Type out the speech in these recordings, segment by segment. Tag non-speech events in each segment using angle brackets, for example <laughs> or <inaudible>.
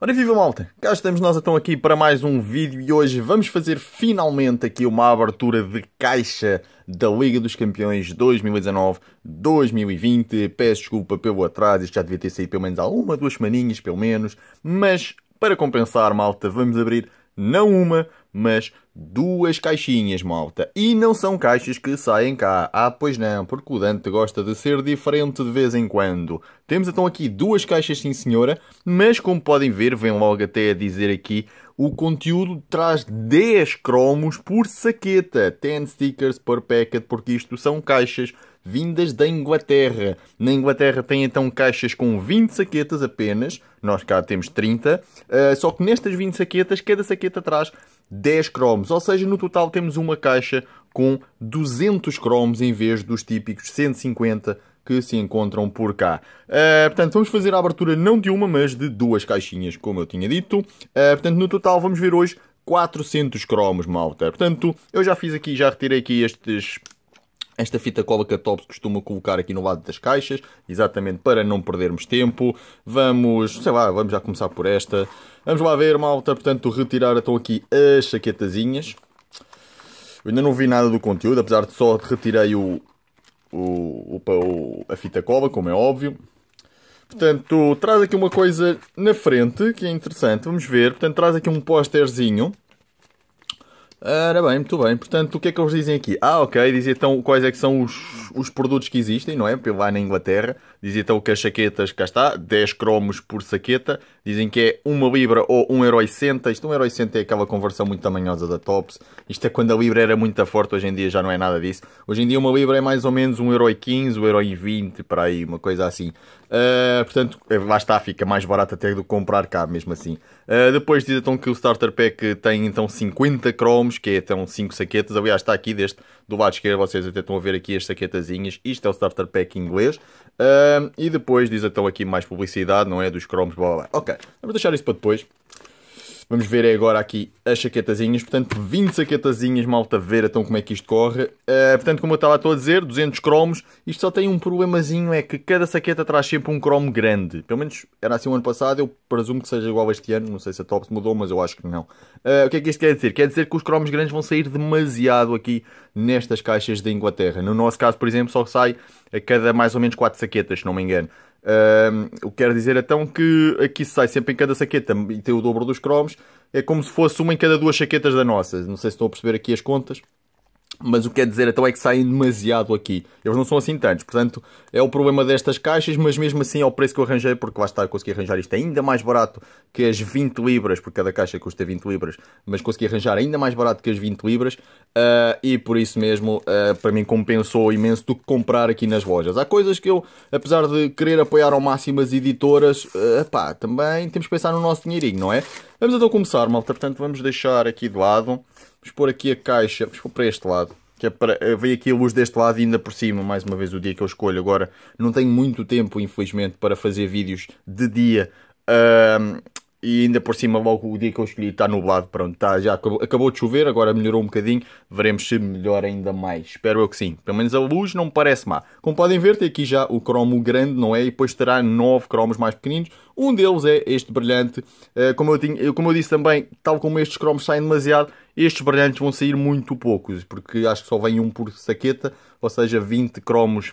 Ora viva malta, cá estamos nós então aqui para mais um vídeo e hoje vamos fazer finalmente aqui uma abertura de caixa da Liga dos Campeões 2019-2020. Peço desculpa pelo atraso, isto já devia ter saído pelo menos há uma, duas semaninhas pelo menos, mas para compensar malta vamos abrir não uma, mas duas caixinhas, malta. E não são caixas que saem cá. Ah, pois não, porque o Dante gosta de ser diferente de vez em quando. Temos então aqui duas caixas, sim senhora, mas como podem ver, vem logo até a dizer aqui, o conteúdo traz 10 cromos por saqueta. 10 stickers por packet, porque isto são caixas vindas da Inglaterra. Na Inglaterra tem então caixas com 20 saquetas apenas, nós cá temos 30, uh, eh, só que nestas 20 saquetas, cada saqueta traz 10 cromos, ou seja, no total temos uma caixa com 200 cromos em vez dos típicos 150 que se encontram por cá. Uh, portanto, vamos fazer a abertura não de uma, mas de duas caixinhas, como eu tinha dito. Uh, portanto, no total vamos ver hoje 400 cromos, malta. Portanto, eu já fiz aqui, já retirei aqui estes esta fita cola que a Tops costuma colocar aqui no lado das caixas, exatamente para não perdermos tempo. Vamos, sei lá, vamos já começar por esta. Vamos lá ver, malta, portanto, retirar estão aqui as chaquetazinhas. Eu ainda não vi nada do conteúdo, apesar de só retirei o, o, o, a fita cola, como é óbvio. Portanto, traz aqui uma coisa na frente que é interessante, vamos ver. Portanto, traz aqui um pósterzinho Ora bem, muito bem. Portanto, o que é que eles dizem aqui? Ah, ok, dizia então quais é que são os, os produtos que existem, não é? Lá na Inglaterra. Dizia então que as saquetas, cá está, 10 cromos por saqueta. Dizem que é 1 libra ou 1,60€. Isto 1,60€ é aquela conversão muito tamanhosa da Tops. Isto é quando a libra era muito forte, hoje em dia já não é nada disso. Hoje em dia uma libra é mais ou menos 1,15€, 1,20€, para aí, uma coisa assim. Uh, portanto, eh, lá está, fica mais barato até do que comprar cá, mesmo assim. Uh, depois diz então que o Starter Pack tem então 50 cromos, que é então 5 saquetas. Aliás, está aqui deste do lado esquerdo, vocês até estão a ver aqui as saquetazinhas. Isto é o Starter Pack inglês. Uh, e depois diz então aqui mais publicidade, não é? Dos cromos, blá blá blá. Ok, vamos deixar isso para depois. Vamos ver agora aqui as saquetazinhas. Portanto, 20 saquetazinhas, malta ver então como é que isto corre. Uh, portanto, como eu estava a dizer, 200 cromos. Isto só tem um problemazinho, é que cada saqueta traz sempre um cromo grande. Pelo menos era assim o ano passado, eu presumo que seja igual a este ano. Não sei se a top mudou, mas eu acho que não. Uh, o que é que isto quer dizer? Quer dizer que os cromos grandes vão sair demasiado aqui nestas caixas da Inglaterra. No nosso caso, por exemplo, só sai a cada mais ou menos 4 saquetas, se não me engano o que quer dizer então que aqui sai sempre em cada saqueta e tem o dobro dos cromos, é como se fosse uma em cada duas saquetas da nossa. Não sei se estão a perceber aqui as contas. Mas o que quer dizer então é que saem demasiado aqui. Eles não são assim tantos. Portanto, é o problema destas caixas, mas mesmo assim ao é preço que eu arranjei, porque lá está, consegui arranjar isto ainda mais barato que as 20 libras, porque cada caixa custa 20 libras, mas consegui arranjar ainda mais barato que as 20 libras. Uh, e por isso mesmo, uh, para mim compensou imenso do que comprar aqui nas lojas. Há coisas que eu, apesar de querer apoiar ao máximo as editoras, uh, pá, também temos que pensar no nosso dinheirinho, não é? Vamos então começar, malta. Portanto, vamos deixar aqui de lado Vamos pôr aqui a caixa, vamos pôr para este lado. Que é para, eh, veio aqui a luz deste lado e ainda por cima, mais uma vez, o dia que eu escolho. Agora, não tenho muito tempo, infelizmente, para fazer vídeos de dia uh, e ainda por cima logo o dia que eu escolhi está nublado, pronto, tá, já acabou, acabou, de chover, agora melhorou um bocadinho, veremos se melhora ainda mais, espero eu que sim, pelo menos a luz não me parece má. Como podem ver tem aqui já o cromo grande, não é, e depois terá nove cromos mais pequeninos, um deles é este brilhante, eh, como, eu tinha, como eu disse também, tal como estes cromos saem demasiado, estes brilhantes vão sair muito poucos, porque acho que só vem um por saqueta, ou seja, 20 cromos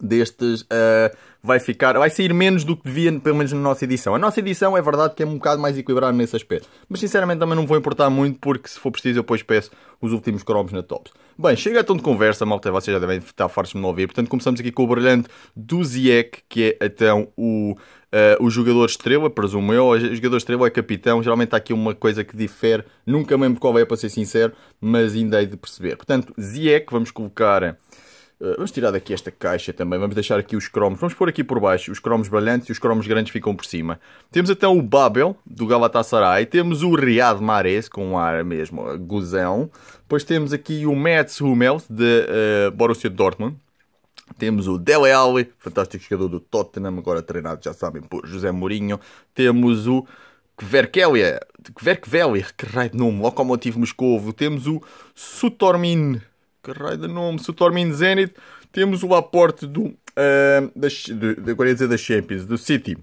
destes uh, vai ficar, vai sair menos do que devia, pelo menos na nossa edição. A nossa edição é verdade que é um bocado mais equilibrada nesse aspecto, mas sinceramente também não vou importar muito, porque se for preciso eu depois peço os últimos cromos na Tops. Bem, chega a então tom de conversa, malta, vocês já devem estar fartos de me ouvir, portanto começamos aqui com o brilhante do Ziek, que é então o... Uh, o jogador estrela, presumo eu, o jogador estrela é capitão, geralmente há aqui uma coisa que difere, nunca me lembro qual é, para ser sincero, mas ainda hei de perceber. Portanto, Ziek, vamos colocar eh, vamos tirar daqui esta caixa também, vamos deixar aqui os cromos, vamos pôr aqui por baixo, os cromos brilhantes e os cromos grandes ficam por cima. Temos então o Babel, do Galatasaray, temos o Riyad Mahrez, com um ar mesmo, eh, gozão. Depois temos aqui o Mats Hummels, de uh, Borussia Dortmund. Temos o Dele Alli, fantástico jogador do Tottenham, agora treinado, já sabem, por José Mourinho. Temos o... Kverkelia, Kverkvelia, que raio de nome, Lokomotiv Moscovo. Temos o Sutormin, que raio de nome, se o Tormin Zenit, temos o aporte do, uh, da, de, agora ia dizer da Champions, do City.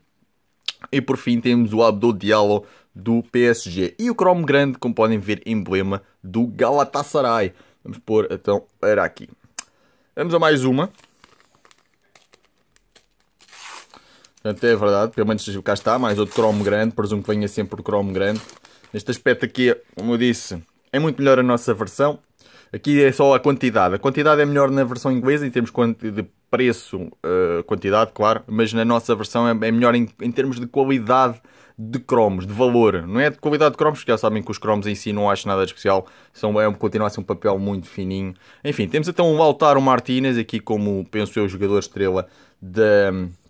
E por fim temos o Abdo Diallo do PSG. E o Chrome grande, como podem ver, emblema do Galatasaray. Vamos pôr então era aqui. Vamos a mais uma. Portanto, é verdade, pelo menos cá está, mais outro Chrome grande, presumo que venha sempre o Chrome grande. Neste aspecto aqui, como eu disse, é muito melhor a nossa versão, Aqui é só a quantidade. A quantidade é melhor na versão inglesa em termos de preço, eh, quantidade, claro, mas na nossa versão é, é melhor em, em termos de qualidade de cromos, de valor. Não é de qualidade de cromos, porque já sabem que os cromos em si não acho nada de especial. São, é, continua a ser um papel muito fininho. Enfim, temos então o Lautaro Martinez aqui como, penso eu, jogador estrela da... De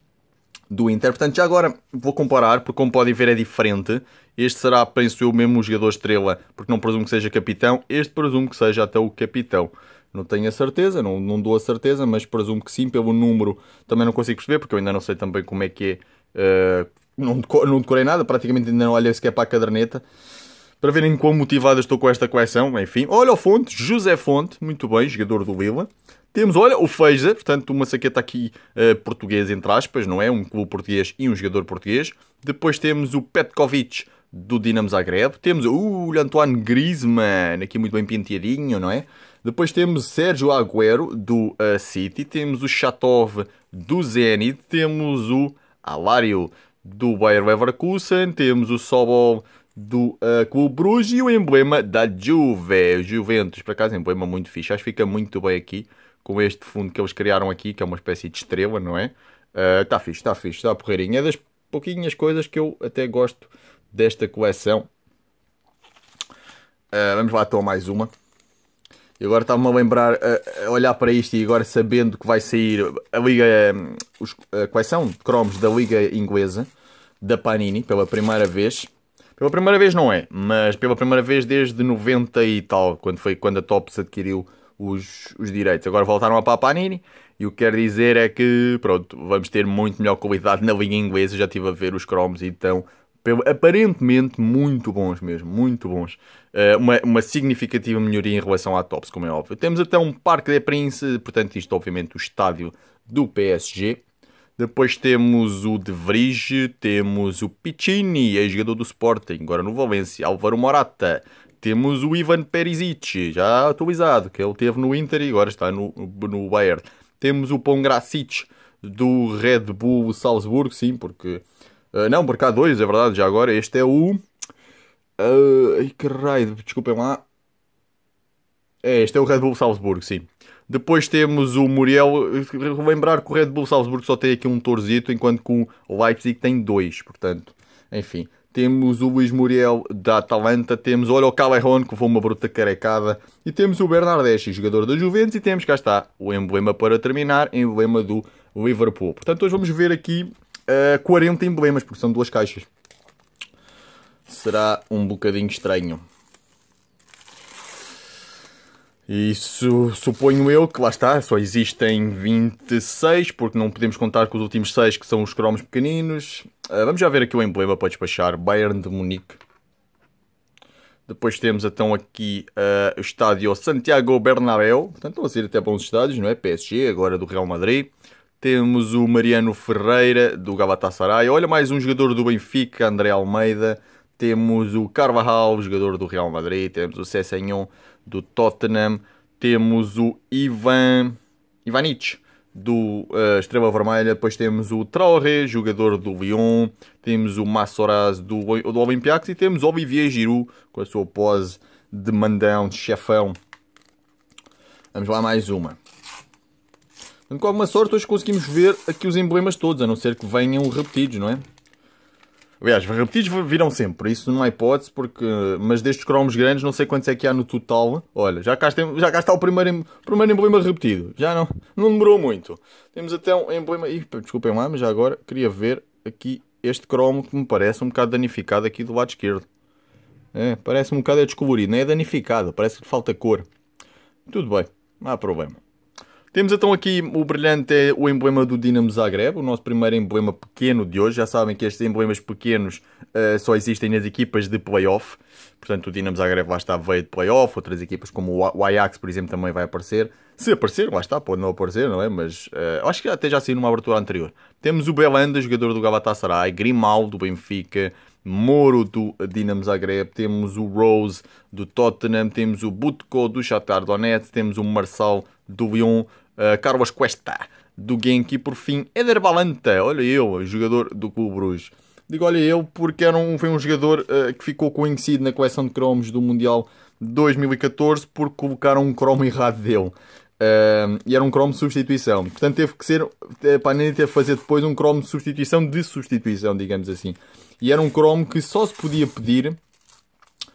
do Inter. Portanto, já agora vou comparar, porque como podem ver é diferente. Este será, penso eu, mesmo o jogador estrela, porque não presumo que seja capitão. Este presumo que seja até o capitão. Não tenho a certeza, não, não dou a certeza, mas presumo que sim, pelo número também não consigo perceber, porque eu ainda não sei também como é que é. Uh, não, não decorei nada, praticamente ainda não olhei sequer para a caderneta. Para verem quão motivado estou com esta coleção, enfim. Olha o Fonte, José Fonte, muito bem, jogador do Lila. Temos, olha, o Feixa, portanto, uma saqueta aqui uh, eh, portuguesa, entre aspas, não é? Um clube português e um jogador português. Depois temos o Petkovic do Dinamo Zagreb. Temos o Antoine Griezmann, aqui muito bem penteadinho, não é? Depois temos Sérgio Agüero do uh, City. Temos o Chatov do Zenit. Temos o Alário do Bayer Leverkusen. Temos o Sobol do uh, Clube Bruges e o emblema da Juve. Juventus, por acaso, emblema muito fixe. Acho que fica muito bem aqui com este fundo que eles criaram aqui, que é uma espécie de estrela, não é? Está ah, uh, fixe, está fixe, está porreirinho. É das pouquinhas coisas que eu até gosto desta coleção. Uh, vamos lá, então, mais uma. E agora estava-me a lembrar, a, olhar para isto e agora sabendo que vai sair a Liga, os, a coleção de cromos da Liga Inglesa, da Panini, pela primeira vez. Pela primeira vez não é, mas pela primeira vez desde 90 e tal, quando foi quando a Tops adquiriu os, os direitos. Agora voltaram a Papanini e o que quer dizer é que pronto, vamos ter muito melhor qualidade na língua inglesa. já estive a ver os cromos e estão aparentemente muito bons mesmo, muito bons. Uh, uma, uma, significativa melhoria em relação à Tops, como é óbvio. Temos até um Parque de Prince, portanto isto obviamente o estádio do PSG. Depois temos o De Vrij, temos o Piccini, ex-jogador do Sporting, agora no Valência, Álvaro Morata, temos o Ivan Perisic, já atualizado, que ele teve no Inter e agora está no, no Bayern. Temos o Pongracic do Red Bull Salzburgo, sim, porque... Uh, não, porque há dois, é verdade, já agora. Este é o... Uh, ai, que raio, desculpem lá. É, este é o Red Bull Salzburgo, sim. Depois temos o Muriel. Lembrar que o Red Bull Salzburgo só tem aqui um torzito, enquanto que o Leipzig tem dois. Portanto, enfim temos o Luís Muriel da Atalanta, temos olha o Callejon, que foi uma bruta carecada, e temos o Bernardeschi, jogador da Juventus, e temos cá está o emblema para terminar, emblema do Liverpool. Portanto, hoje vamos ver aqui uh, eh, 40 emblemas, porque são duas caixas. Será um bocadinho estranho. Isso suponho eu que lá está, só existem 26, porque não podemos contar com os últimos 6 que são os cromos pequeninos. Uh, vamos já ver aqui o emblema para despachar. Bayern de Munique. Depois temos então aqui uh, o estádio Santiago Bernabéu. Portanto, estão a ser até bons estádios, não é? PSG, agora do Real Madrid. Temos o Mariano Ferreira, do Galatasaray. Olha, mais um jogador do Benfica, André Almeida. Temos o Carvajal, jogador do Real Madrid. Temos o Cessenhon, do Tottenham. Temos o Ivan... Ivanic, do uh, Estrela Vermelha, depois temos o Traoré, jogador do Lyon, temos o Massoraz do, do Olympiacos e temos Olivier Giroud com a sua pose de mandão, de chefão. Vamos lá, mais uma. Então, com alguma sorte, hoje conseguimos ver aqui os emblemas todos, a não ser que venham repetidos, não é? Aliás, repetidos virão sempre, isso não é hipótese, porque. Mas destes cromos grandes, não sei quantos é que há no total. Olha, já cá, já cá está o primeiro, primeiro emblema repetido. Já não, não demorou muito. Temos até um emblema. Ih, desculpem lá, mas já agora queria ver aqui este cromo que me parece um bocado danificado aqui do lado esquerdo. É, parece um bocado é descolorido, não é danificado, parece que falta cor. Tudo bem, não há problema. Temos então aqui o brilhante, é o emblema do Dinamo Zagreb, o nosso primeiro emblema pequeno de hoje. Já sabem que estes emblemas pequenos uh, só existem nas equipas de playoff. Portanto, o Dinamo Zagreb lá está veio de playoff, outras equipas como o Ajax, por exemplo, também vai aparecer. Se aparecer, lá está, pode não aparecer, não é? Mas uh, acho que até já saiu numa abertura anterior. Temos o Belanda, jogador do Galatasaray, Grimaldo do Benfica, Moro do Dinamo Zagreb, temos o Rose do Tottenham, temos o Butko do Shakhtar Donetsk, temos o Marçal do Lyon, eh, Carlos Cuesta, do Genki. e por fim Eder Balanta, olha eu, jogador do Clube Bruges. Digo olha eu porque era um, foi um jogador uh, que ficou conhecido na coleção de cromos do Mundial 2014 porque colocaram um cromo errado dele. Uh, e era um cromo de substituição. Portanto, teve que ser. Para a teve que fazer depois um cromo de substituição de substituição, digamos assim. E era um cromo que só se podia pedir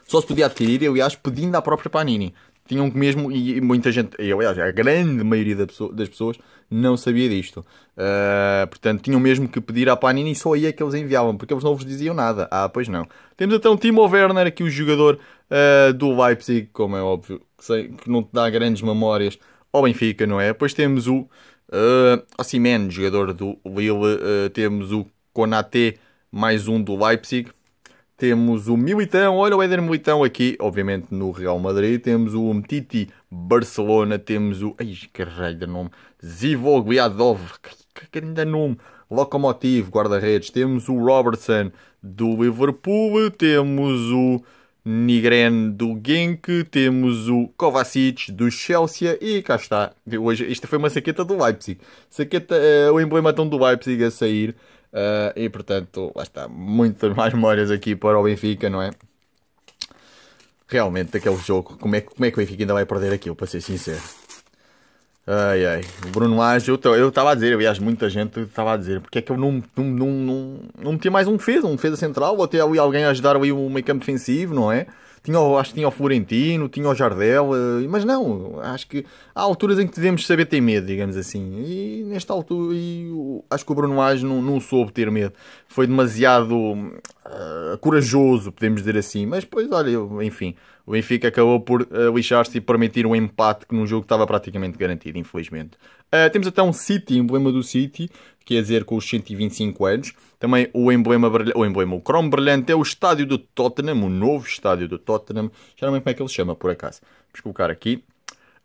só se podia adquirir, aliás, pedindo à própria Panini tinham que mesmo, e muita gente, e aliás, a grande maioria das pessoas não sabia disto. Uh, portanto, tinham mesmo que pedir à Panini e só aí é que eles enviavam, porque eles não vos diziam nada. Ah, pois não. Temos então Timo Werner, aqui o jogador uh, do Leipzig, como é óbvio, que, sei, que não te dá grandes memórias ao Benfica, não é? Depois temos o uh, jogador do Lille, uh, temos o Konaté, mais um do Leipzig, temos o Militão, olha o Éder Militão aqui, obviamente no Real Madrid. Temos o Umtiti Barcelona, temos o. Ai, caralho de nome! Zivogliadov, que, que grande nome! Locomotive, guarda-redes. Temos o Robertson do Liverpool, temos o Nigren do Genk, temos o Kovacic do Chelsea e cá está. Hoje, isto foi uma saqueta do Leipzig. Saqueta, uh, o emblematão do Leipzig a sair. Uh, e portanto, lá está, muitas mais memórias aqui para o Benfica, não é? Realmente, daquele jogo, como é, como é que o Benfica ainda vai perder aquilo, para ser sincero? Ai ai, o Bruno Ágil, eu estava a dizer, eu aliás, muita gente estava a dizer, porque é que eu não, não, não, não, não metia mais um defesa, um defesa central, ou até ali alguém a ajudar ali o meio campo defensivo, não é? Tinha, acho que tinha o Florentino, tinha o Jardel, eh, mas não, acho que há alturas em que devemos saber ter medo, digamos assim. E nesta altura, e, acho que o Bruno Age não, não soube ter medo. Foi demasiado uh, corajoso, podemos dizer assim. Mas pois, olha, enfim, o Benfica acabou por uh, lixar-se e permitir um empate que num jogo estava praticamente garantido, infelizmente. Uh, temos até um City, um problema do City, turquesa com os 125 anos. Também o emblema, o emblema, o chrome brilhante é o estádio do Tottenham, o novo estádio do Tottenham. Já não lembro como é que ele chama, por acaso. Vamos colocar aqui.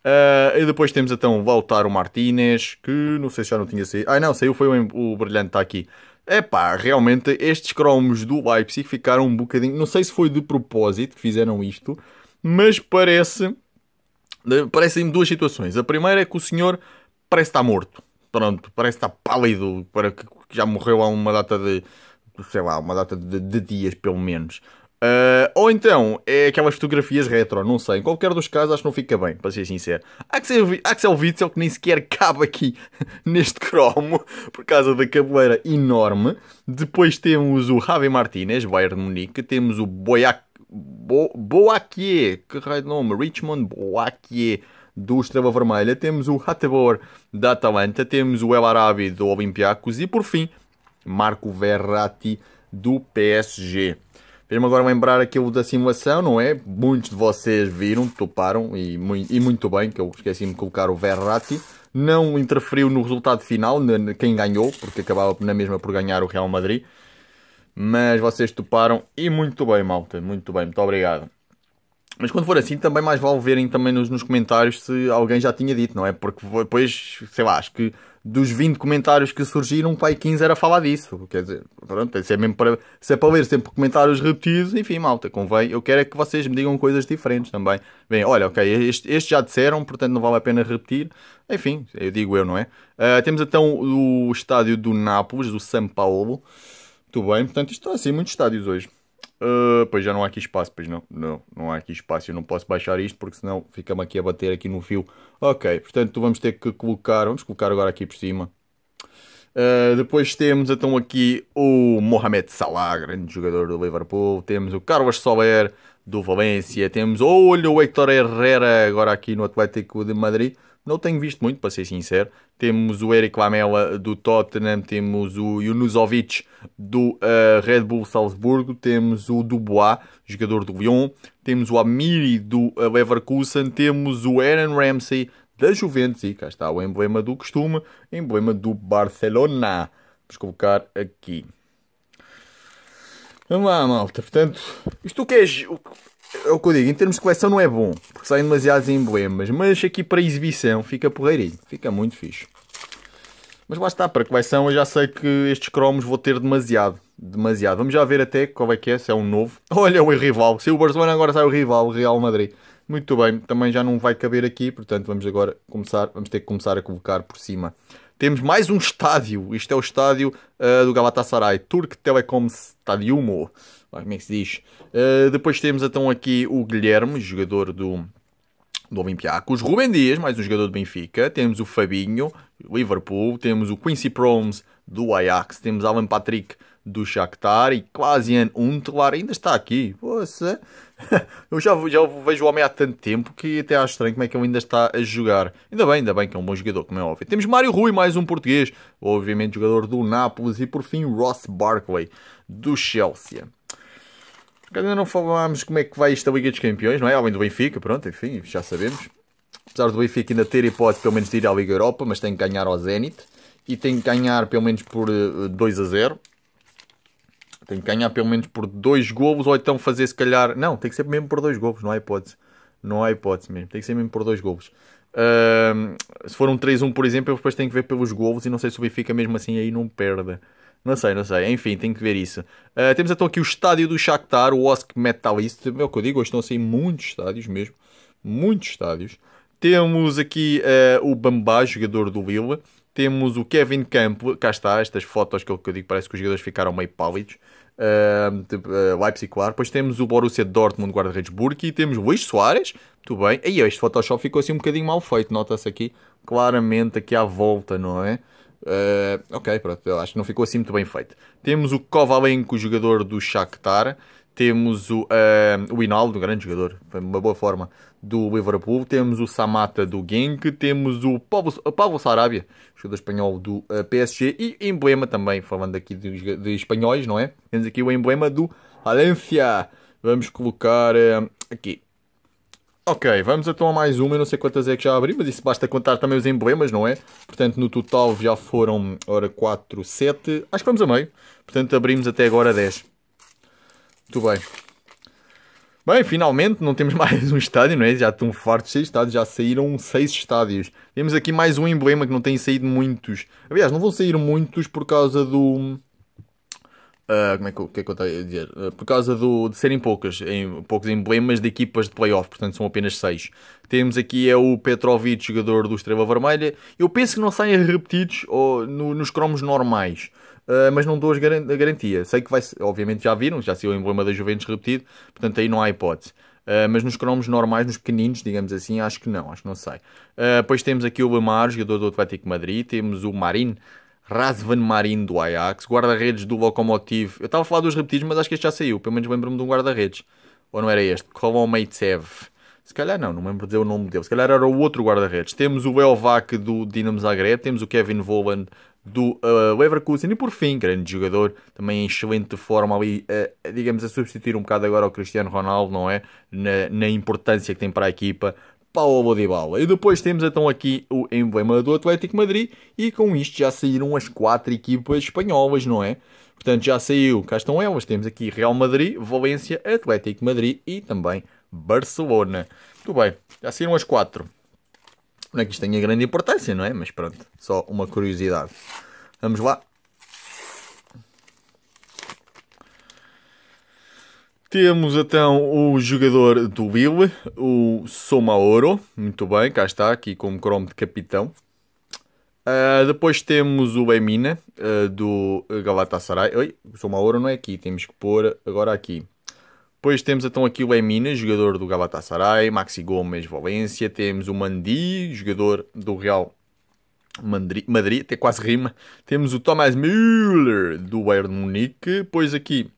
Uh, e depois temos então o Martínez, que não sei se já não tinha saído. Ah, não, saiu, foi o, o brilhante, está aqui. É pá, realmente estes cromos do Leipzig ficaram um bocadinho. Não sei se foi de propósito que fizeram isto, mas parece. Eh, Parecem duas situações. A primeira é que o senhor parece estar morto pronto, parece estar pálido, para que já morreu há uma data de, sei lá, uma data de, de dias pelo menos. Uh, ou então é aquelas fotografias retro, não sei. Em qualquer dos casos, acho que não fica bem, para ser sincero. Axel, Axel Witzel, que nem sequer cabe aqui <laughs> neste cromo, por causa da cabeleira enorme. Depois temos o Javi Martinez, Bayern de Munique. Temos o Boyac, Bo, Boaquier, que raio de nome? Richmond Boaquier do Estrela Vermelha, temos o Hatebor da Atalanta, temos o El Arabi do Olympiacos e, por fim, Marco Verratti do PSG. Fez-me agora lembrar aquilo da simulação, não é? Muitos de vocês viram, toparam, e, e muito bem, que eu esqueci-me de colocar o Verratti. Não interferiu no resultado final, quem ganhou, porque acabava na mesma por ganhar o Real Madrid. Mas vocês toparam e muito bem, malta. Muito bem, muito obrigado. Mas quando for assim, também mais vale verem também nos, nos comentários se alguém já tinha dito, não é? Porque depois, sei lá, acho que dos 20 comentários que surgiram, pai 15 era falar disso. Quer dizer, pronto, se é mesmo para, se é para ler sempre comentários repetidos, enfim, malta, convém. Eu quero é que vocês me digam coisas diferentes também. Bem, olha, ok, este, este já disseram, portanto não vale a pena repetir. Enfim, eu digo eu, não é? Uh, temos então o estádio do Nápoles, do São Paulo. Muito bem, portanto isto está assim, muitos estádios hoje. Uh, pois já não há aqui espaço, pois não, não, não há aqui espaço, eu não posso baixar isto porque senão ficamos aqui a bater aqui no fio. Ok, portanto vamos ter que colocar, vamos colocar agora aqui por cima. Uh, depois temos então aqui o Mohamed Salah, grande jogador do Liverpool, temos o Carlos Soler do Valência, temos olha o Héctor Herrera agora aqui no Atlético de Madrid não tenho visto muito, para ser sincero. Temos o Eric Lamela do Tottenham, temos o Yunusovic do uh, Red Bull Salzburgo, temos o Dubois, jogador do Lyon, temos o Amiri do eh, Leverkusen, temos o Aaron Ramsey da Juventus e cá está o emblema do costume, emblema do Barcelona. Vamos colocar aqui. Vamos lá, malta. Portanto, isto o que é é o que eu digo, em termos de coleção não é bom, porque saem demasiados emblemas, mas aqui para exibição fica porreirinho, fica muito fixe. Mas lá está, para coleção eu já sei que estes cromos vou ter demasiado, demasiado. Vamos já ver até qual é que é, se é um novo. <laughs> Olha é o rival, se o Barcelona agora sai o rival, o Real Madrid. Muito bem, também já não vai caber aqui, portanto vamos agora começar, vamos ter que começar a colocar por cima temos mais um estádio. Isto é o estádio uh, do Galatasaray, Turk Telekom Stadiumo. Como é que se diz? Uh, depois temos então aqui o Guilherme, jogador do, do Olympiacos. Rubem Dias, mais um jogador do Benfica. Temos o Fabinho, Liverpool. Temos o Quincy Promes, do Ajax. Temos Alan Patrick, do Shakhtar. E Klaasian Untelar. ainda está aqui. Poxa. <laughs> eu já, já vejo o homem há tanto tempo que até acho estranho como é que ele ainda está a jogar. Ainda bem, ainda bem que é um bom jogador, como é óbvio. Temos Mário Rui, mais um português, obviamente jogador do Nápoles, e por fim Ross Barkley, do Chelsea. Ainda não falámos como é que vai esta Liga dos Campeões, não é? Além do Benfica, pronto, enfim, já sabemos. Apesar do Benfica ainda ter hipótese pelo menos de ir à Liga Europa, mas tem que ganhar ao Zenit e tem que ganhar pelo menos por 2 eh, a 0 tem que ganhar pelo menos por dois golos ou então fazer se calhar. Não, tem que ser mesmo por dois golos, não há hipótese. Não há hipótese mesmo, tem que ser mesmo por dois golos. Uh, se for um 3-1, por exemplo, eu depois tenho que ver pelos golos e não sei se o Benfica mesmo assim aí não perde. Não sei, não sei. Enfim, tenho que ver isso. Uh, temos então aqui o estádio do Shakhtar, o Osk Metalist. É o que eu digo, hoje estão a sair muitos estádios mesmo. Muitos estádios. Temos aqui uh, o Bambá, jogador do Lille. Temos o Kevin Campo Cá está, estas fotos que eu, que eu digo, parece que os jogadores ficaram meio pálidos. Uh, de, uh, Leipzig, claro. Depois temos o Borussia Dortmund, guarda-redes Burki. E temos Luís Soares. Muito bem. Aí este Photoshop ficou assim um bocadinho mal feito. Nota-se aqui claramente aqui à volta, não é? Uh, ok, pronto. Eu acho que não ficou assim muito bem feito. Temos o Kovalenko, jogador do Shakhtar. Temos o, uh, o Hinaldo, grande jogador. Foi uma boa forma do Liverpool, temos o Samata do Genk, temos o Pablo, Pablo Sarabia, jogador espanhol do eh, PSG, e emblema também, falando aqui de, de espanhóis, não é? Temos aqui o emblema do Valencia. Vamos colocar uh, aqui. Ok, vamos então a mais uma. Eu não sei quantas é que já abri, mas isso basta contar também os emblemas, não é? Portanto, no total já foram, ora, 4, 7. Acho que vamos a meio. Portanto, abrimos até agora 10. Muito bem. Bem, finalmente não temos <laughs> mais um estádio, não é? Já estão fartos de seis estádios, já saíram seis estádios. Temos aqui mais um emblema que não tem saído muitos. Aliás, não vão sair muitos por causa do. Uh, como é que, eu, que é que eu estou a dizer? Uh, por causa do, de serem poucas, em, poucos emblemas de equipas de playoff, portanto são apenas seis. Temos aqui é o Petrovic, jogador do Estrela Vermelha. Eu penso que não saem repetidos ou, no, nos cromos normais uh, mas não dou as garan a garantia. Sei que vai, obviamente já viram, já saiu o emblema da Juventus repetido, portanto aí não há hipótese. Uh, mas nos cromos normais, nos pequeninos, digamos assim, acho que não, acho que não sei. Uh, temos aqui o Lemar, jogador do Atlético Madrid, temos o Marin, Razvan Marin do Ajax, guarda-redes do Lokomotiv. Eu estava a falar dos repetidos, mas acho que este já saiu, pelo menos lembro-me de um guarda-redes. Ou não era este? Kolomeitsev. Se calhar não, não me lembro de dizer o nome dele. Se calhar era o outro guarda-redes. Temos o Elvac do Dinamo Zagreb, temos o Kevin Volland do uh, Leverkusen. E por fim, grande jogador, também em excelente forma ali, uh, digamos, a substituir um bocado agora o Cristiano Ronaldo, não é? Na, na importância que tem para a equipa. Paulo Dybala. E depois temos então aqui o emblema do Atlético Madrid e com isto já saíram as quatro equipas espanholas, não é? Portanto, já saiu, cá estão elas, temos aqui Real Madrid, Valência, Atlético Madrid e também Barcelona. Muito bem, já saíram as quatro. Não é que isto tenha grande importância, não é? Mas pronto, só uma curiosidade. Vamos lá. Temos então o jogador do Bill, o Somaoro. Muito bem, cá está, aqui com o cromo de capitão. Uh, depois temos o Emina, uh, do Galatasaray. Oi, o Somaoro não é aqui, temos que pôr agora aqui. Depois temos então aqui o Emina, jogador do Galatasaray, Maxi Gomes, Valência. Temos o Mandi, jogador do Real Madrid, Madrid até quase rima. Temos o Thomas Müller, do Bayern Munique. Depois aqui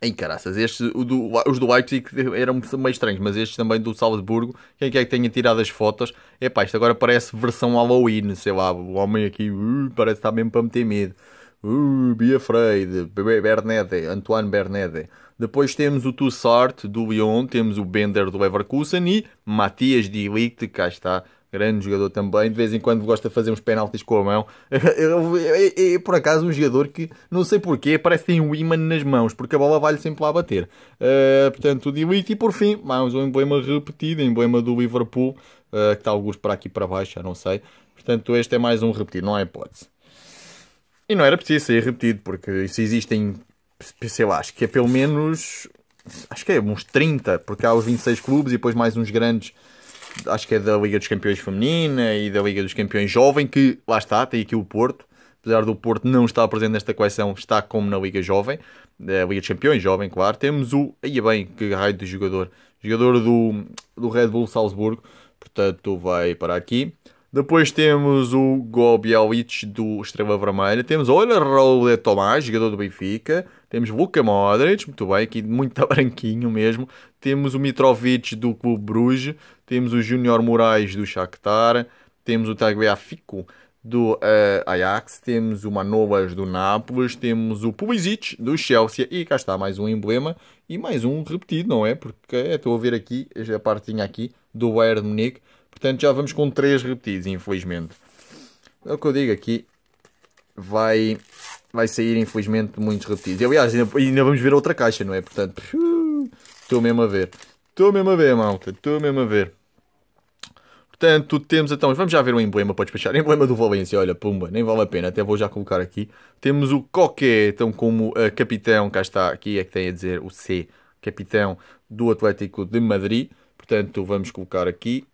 Ei, caraças, este, do, os do Leipzig eram meio estranhos, mas este também do Salzburgo, quem é que é tenha tirado as fotos? Epá, isto agora parece versão Halloween, sei lá, o homem aqui uh, parece que está mesmo para meter medo. Uh, be afraid, Bernede, Antoine Bernede. Depois temos o Tussart do Lyon, temos o Bender do Leverkusen e Matias de Ligt, cá está, grande jogador também. De vez em quando gosta de fazer uns penaltis com a mão. É, <laughs> por acaso um jogador que, não sei porquê, parece que tem um imã nas mãos, porque a bola vai-lhe sempre lá bater. Uh, portanto, o de Ligt. E por fim, mais um emblema repetido, emblema do Liverpool, uh, que está alguns para aqui para baixo, já não sei. Portanto, este é mais um repetido, não há é hipótese. E não era preciso ser repetido, porque isso existem sei lá, acho que é pelo menos. Acho que é uns 30, porque há os 26 clubes e depois mais uns grandes. Acho que é da Liga dos Campeões Feminina e da Liga dos Campeões Jovem, que lá está, tem aqui o Porto. Apesar do Porto não estar presente nesta coleção, está como na Liga Jovem, da eh, Liga dos Campeões Jovem, claro. Temos o. Aí é bem, que raio de jogador! Jogador do, do Red Bull Salzburgo, portanto, vai para aqui. Depois temos o Gobialic do Estrela Vermelha. Temos, olha, Raul Tomás, jogador do Benfica. Temos Luka Modric, muito bem, aqui muito <laughs> branquinho mesmo. Temos o Mitrovic do Clube Bruges. Temos o Júnior Moraes do Shakhtar. Temos o Tagliafico do uh, Ajax, temos o Manovas do Nápoles, temos o Pulisic do Chelsea e cá está mais um emblema e mais um repetido, não é? Porque eh, estou a ver aqui, a partinha aqui do Bayern Munique, portanto já vamos com três repetidos, infelizmente. É o que eu digo aqui, vai vai sair, infelizmente, muitos repetidos. E, aliás, ainda, ainda vamos ver outra caixa, não é? Portanto, estou mesmo a ver. Estou mesmo a ver, malta. Estou mesmo a ver. Portanto, temos então, vamos já ver o emblema para fechar <laughs> Emblema do Valência, olha, pumba, nem vale a pena, até vou já colocar aqui. Temos o Coque, então, como uh, capitão, cá está, aqui é que tem a dizer o C, capitão do Atlético de Madrid. Portanto, vamos colocar aqui.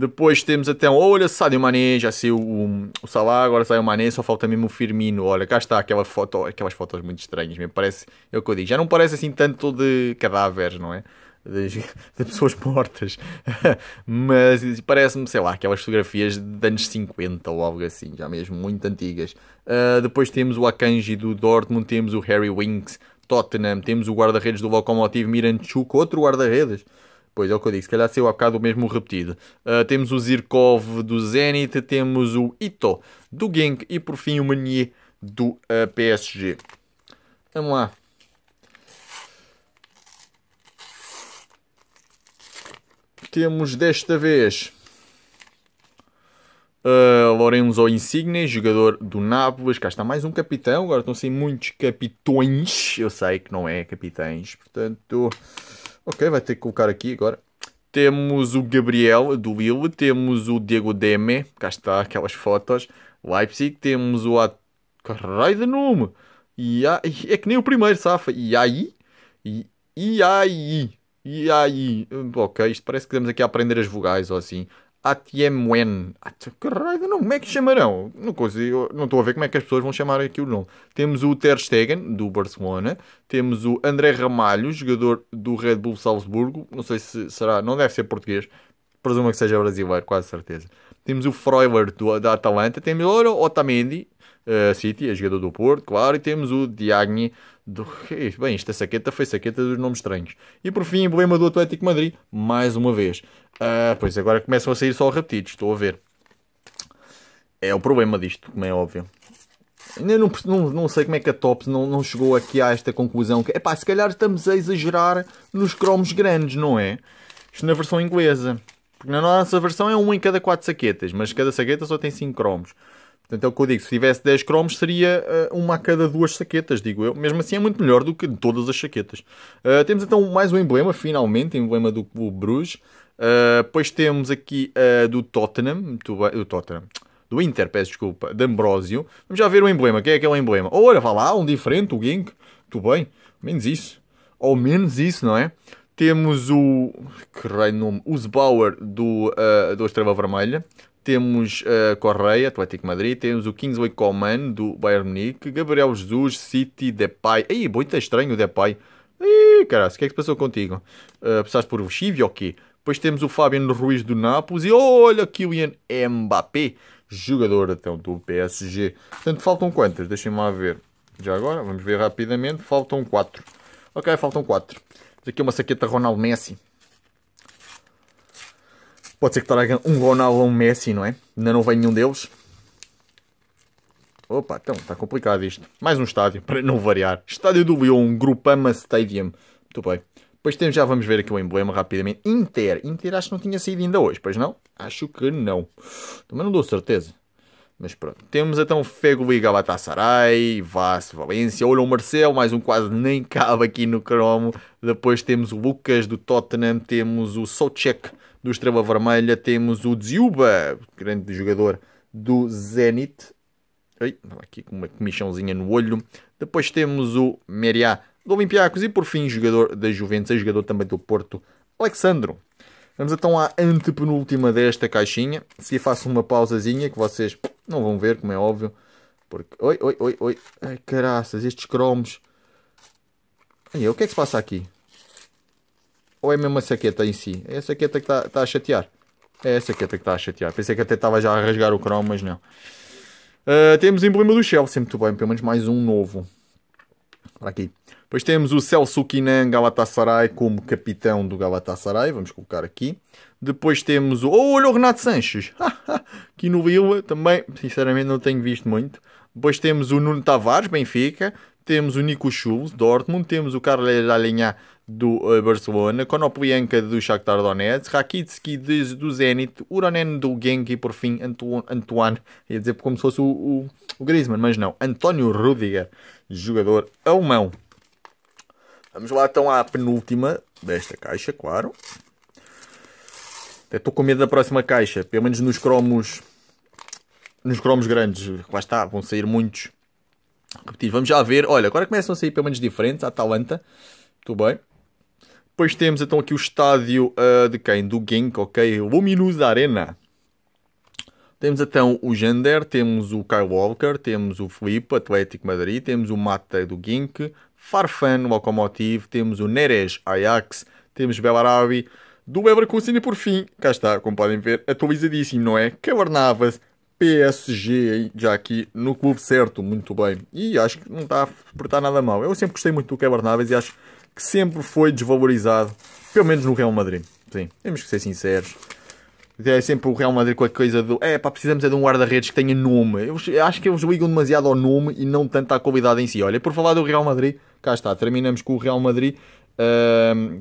Depois temos até, olha, sai o Mané, já saiu o, o Salá agora sai o Mané, só falta mesmo o Firmino. Olha, cá está, aquela foto, aquelas fotos muito estranhas mesmo, parece, é o que eu digo, já não parece assim tanto de cadáveres, não é? De, <laughs> de pessoas mortas, <laughs> mas parece-me, sei lá, aquelas fotografias de anos 50 ou algo assim, já mesmo, muito antigas. Uh, depois temos o Akanji do Dortmund, temos o Harry Winks, Tottenham, temos o guarda-redes do Lokomotiv Miranchuk, outro guarda-redes. Pois é o que eu disse, se calhar saiu há bocado o mesmo repetido. Uh, temos o Zirkov do Zenit, temos o Ito do Genk e por fim o Manier do uh, ah, PSG. Vamos lá. Temos desta vez uh, Lorenzo Insigne, jogador do Nápoles. Cá está mais um capitão. Agora estão sem muitos capitões. Eu sei que não é capitães, portanto. Ok, vai ter que colocar aqui agora. Temos o Gabriel do Lille, temos o Diego Deme, cá está, aquelas fotos. Leipzig, temos o. At... Caralho de nome! Ia... É que nem o primeiro, safa. E aí? E aí? E aí? Ok, isto parece que estamos aqui a aprender as vogais ou assim. Atiemwen. Ah, é ah, que raio não, como é que chamarão? Não, coisa, não estou a ver como é que as pessoas vão chamar aqui o nome. Temos o Ter Stegen, do Barcelona. Temos o André Ramalho, jogador do Red Bull Salzburgo. Não sei se será, não deve ser português. Presumo que seja brasileiro, quase certeza. Temos o Freuler do, da Atalanta. Temos o Otamendi, eh, City, a jogador do Porto, claro, e temos o Diagne do... Bem, esta saqueta foi saqueta dos nomes estranhos. E por fim, emblema do Atlético Madrid, mais uma vez. Uh, pois agora começam a sair só repetidos, estou a ver. É o problema disto, como é óbvio. Ainda não, não, não, sei como é que a Tops não, não chegou aqui a esta conclusão. É pá, se calhar estamos a exagerar nos cromos grandes, não é? Isto na versão inglesa. Porque na nossa versão é um em cada quatro saquetas, mas cada saqueta só tem cinco cromos. Portanto, é o que eu digo. Se tivesse 10 cromos, seria uh, uma a cada duas saquetas, digo eu. Mesmo assim, é muito melhor do que todas as saquetas. Uh, eh, temos então mais um emblema, finalmente. Emblema do Bruges. Uh, eh, depois temos aqui do Tottenham. Do Tottenham. Do Inter, peço desculpa. De Ambrosio. Vamos já ver o emblema. Quem é aquele emblema? Olha, vá lá, um diferente, o Gink. Muito bem. Menos isso. Ou menos isso, não é? Temos o... Que raio nome? Usbauer do, uh, do Estrela Vermelha temos uh, Correia, Atlético Madrid, temos o Kingsley Coman do Bayern Munique, Gabriel Jesus, City, Depay. Aí, muito tá estranho o Depay. Ih, caralho, o que é que se passou contigo? Uh, eh, passaste por Chivio ou quê? Depois temos o Fábio Ruiz do Nápoles e olha Kylian Mbappé, jogador então, do PSG. Portanto, faltam quantas? Deixem-me lá ver. Já agora, vamos ver rapidamente. Faltam 4. Ok, faltam 4. Temos aqui uma saqueta Ronaldo Messi. Pode ser que traga um Ronaldo ou um Messi, não é? Ainda não vem nenhum deles. Opa, então está complicado isto. Mais um estádio, para não variar. Estádio do Lyon, Grupama Stadium. Muito bem. Depois temos, já vamos ver aqui o emblema rapidamente. Inter. Inter acho que não tinha saído ainda hoje, pois não? Acho que não. Também não dou certeza. Mas pronto. Temos então Fego e Gabatasaray, Vas, Valência. Olha o Marcel, mais um quase nem cabe aqui no cromo. Depois temos o Lucas do Tottenham, temos o Socek do Estrela Vermelha temos o Dziuba, grande jogador do Zenit. Ai, aqui com uma comichãozinha no olho. Depois temos o Meriá do Olympiacos e por fim jogador da Juventus, e jogador também do Porto, Alexandro. Vamos então à antepenúltima desta caixinha. Se faço uma pausazinha que vocês não vão ver, como é óbvio. Porque. Oi, oi, oi, oi. Ai, caraças, estes cromos. Ai, o que é que se passa aqui? Ou é mesmo a saqueta em si? É a saqueta que está tá a chatear. É a saqueta que está a chatear. Pensei que até estava já a rasgar o cromo, mas não. Uh, temos o emblema do Chelsea, muito bem. Pelo menos mais um novo. Para aqui. Depois temos o Celso Kinan Galatasaray como capitão do Galatasaray. Vamos colocar aqui. Depois temos o. Oh, olha o Renato Sanches! aqui <laughs> no Vila também, sinceramente, não tenho visto muito. Depois temos o Nuno Tavares, Benfica. Temos o Nico Schulz, Dortmund. Temos o Carlos Alenhá do eh, Barcelona, Konoplyanka do Shakhtar Donetsk, Rakitsky do Zenit, Uronen do Genk e por fim Antoine, ia dizer como se fosse o, o, o Griezmann, mas não, António Rudiger, jogador alemão. Vamos lá então à penúltima desta caixa, claro. Estou com medo da próxima caixa, pelo menos nos cromos nos cromos grandes, lá está, vão sair muitos repetidos. Vamos já ver, olha, agora começam a sair pelo menos diferentes, a Atalanta, tudo bem. Depois temos então aqui o estádio uh, de quem? Do Genk, ok? Luminous Arena. Temos então o Jander, temos o Kyle Walker, temos o Felipe Atlético Madrid, temos o Mata do Genk, Farfan, Locomotive, temos o Neres, Ajax, temos Belarabi, do Leverkusen e por fim, cá está, como podem ver, atualizadíssimo, não é? Cabernaves, PSG, já aqui no clube certo, muito bem. E acho que não está a portar nada mal. Eu sempre gostei muito do Cabernaves e acho que sempre foi desvalorizado, pelo menos no Real Madrid. Sim, temos que ser sinceros. É sempre o Real Madrid com a coisa do é pá, precisamos é de um guarda-redes que tenha nome. Eu acho que eles ligam demasiado ao nome e não tanto à qualidade em si. Olha, por falar do Real Madrid, cá está, terminamos com o Real Madrid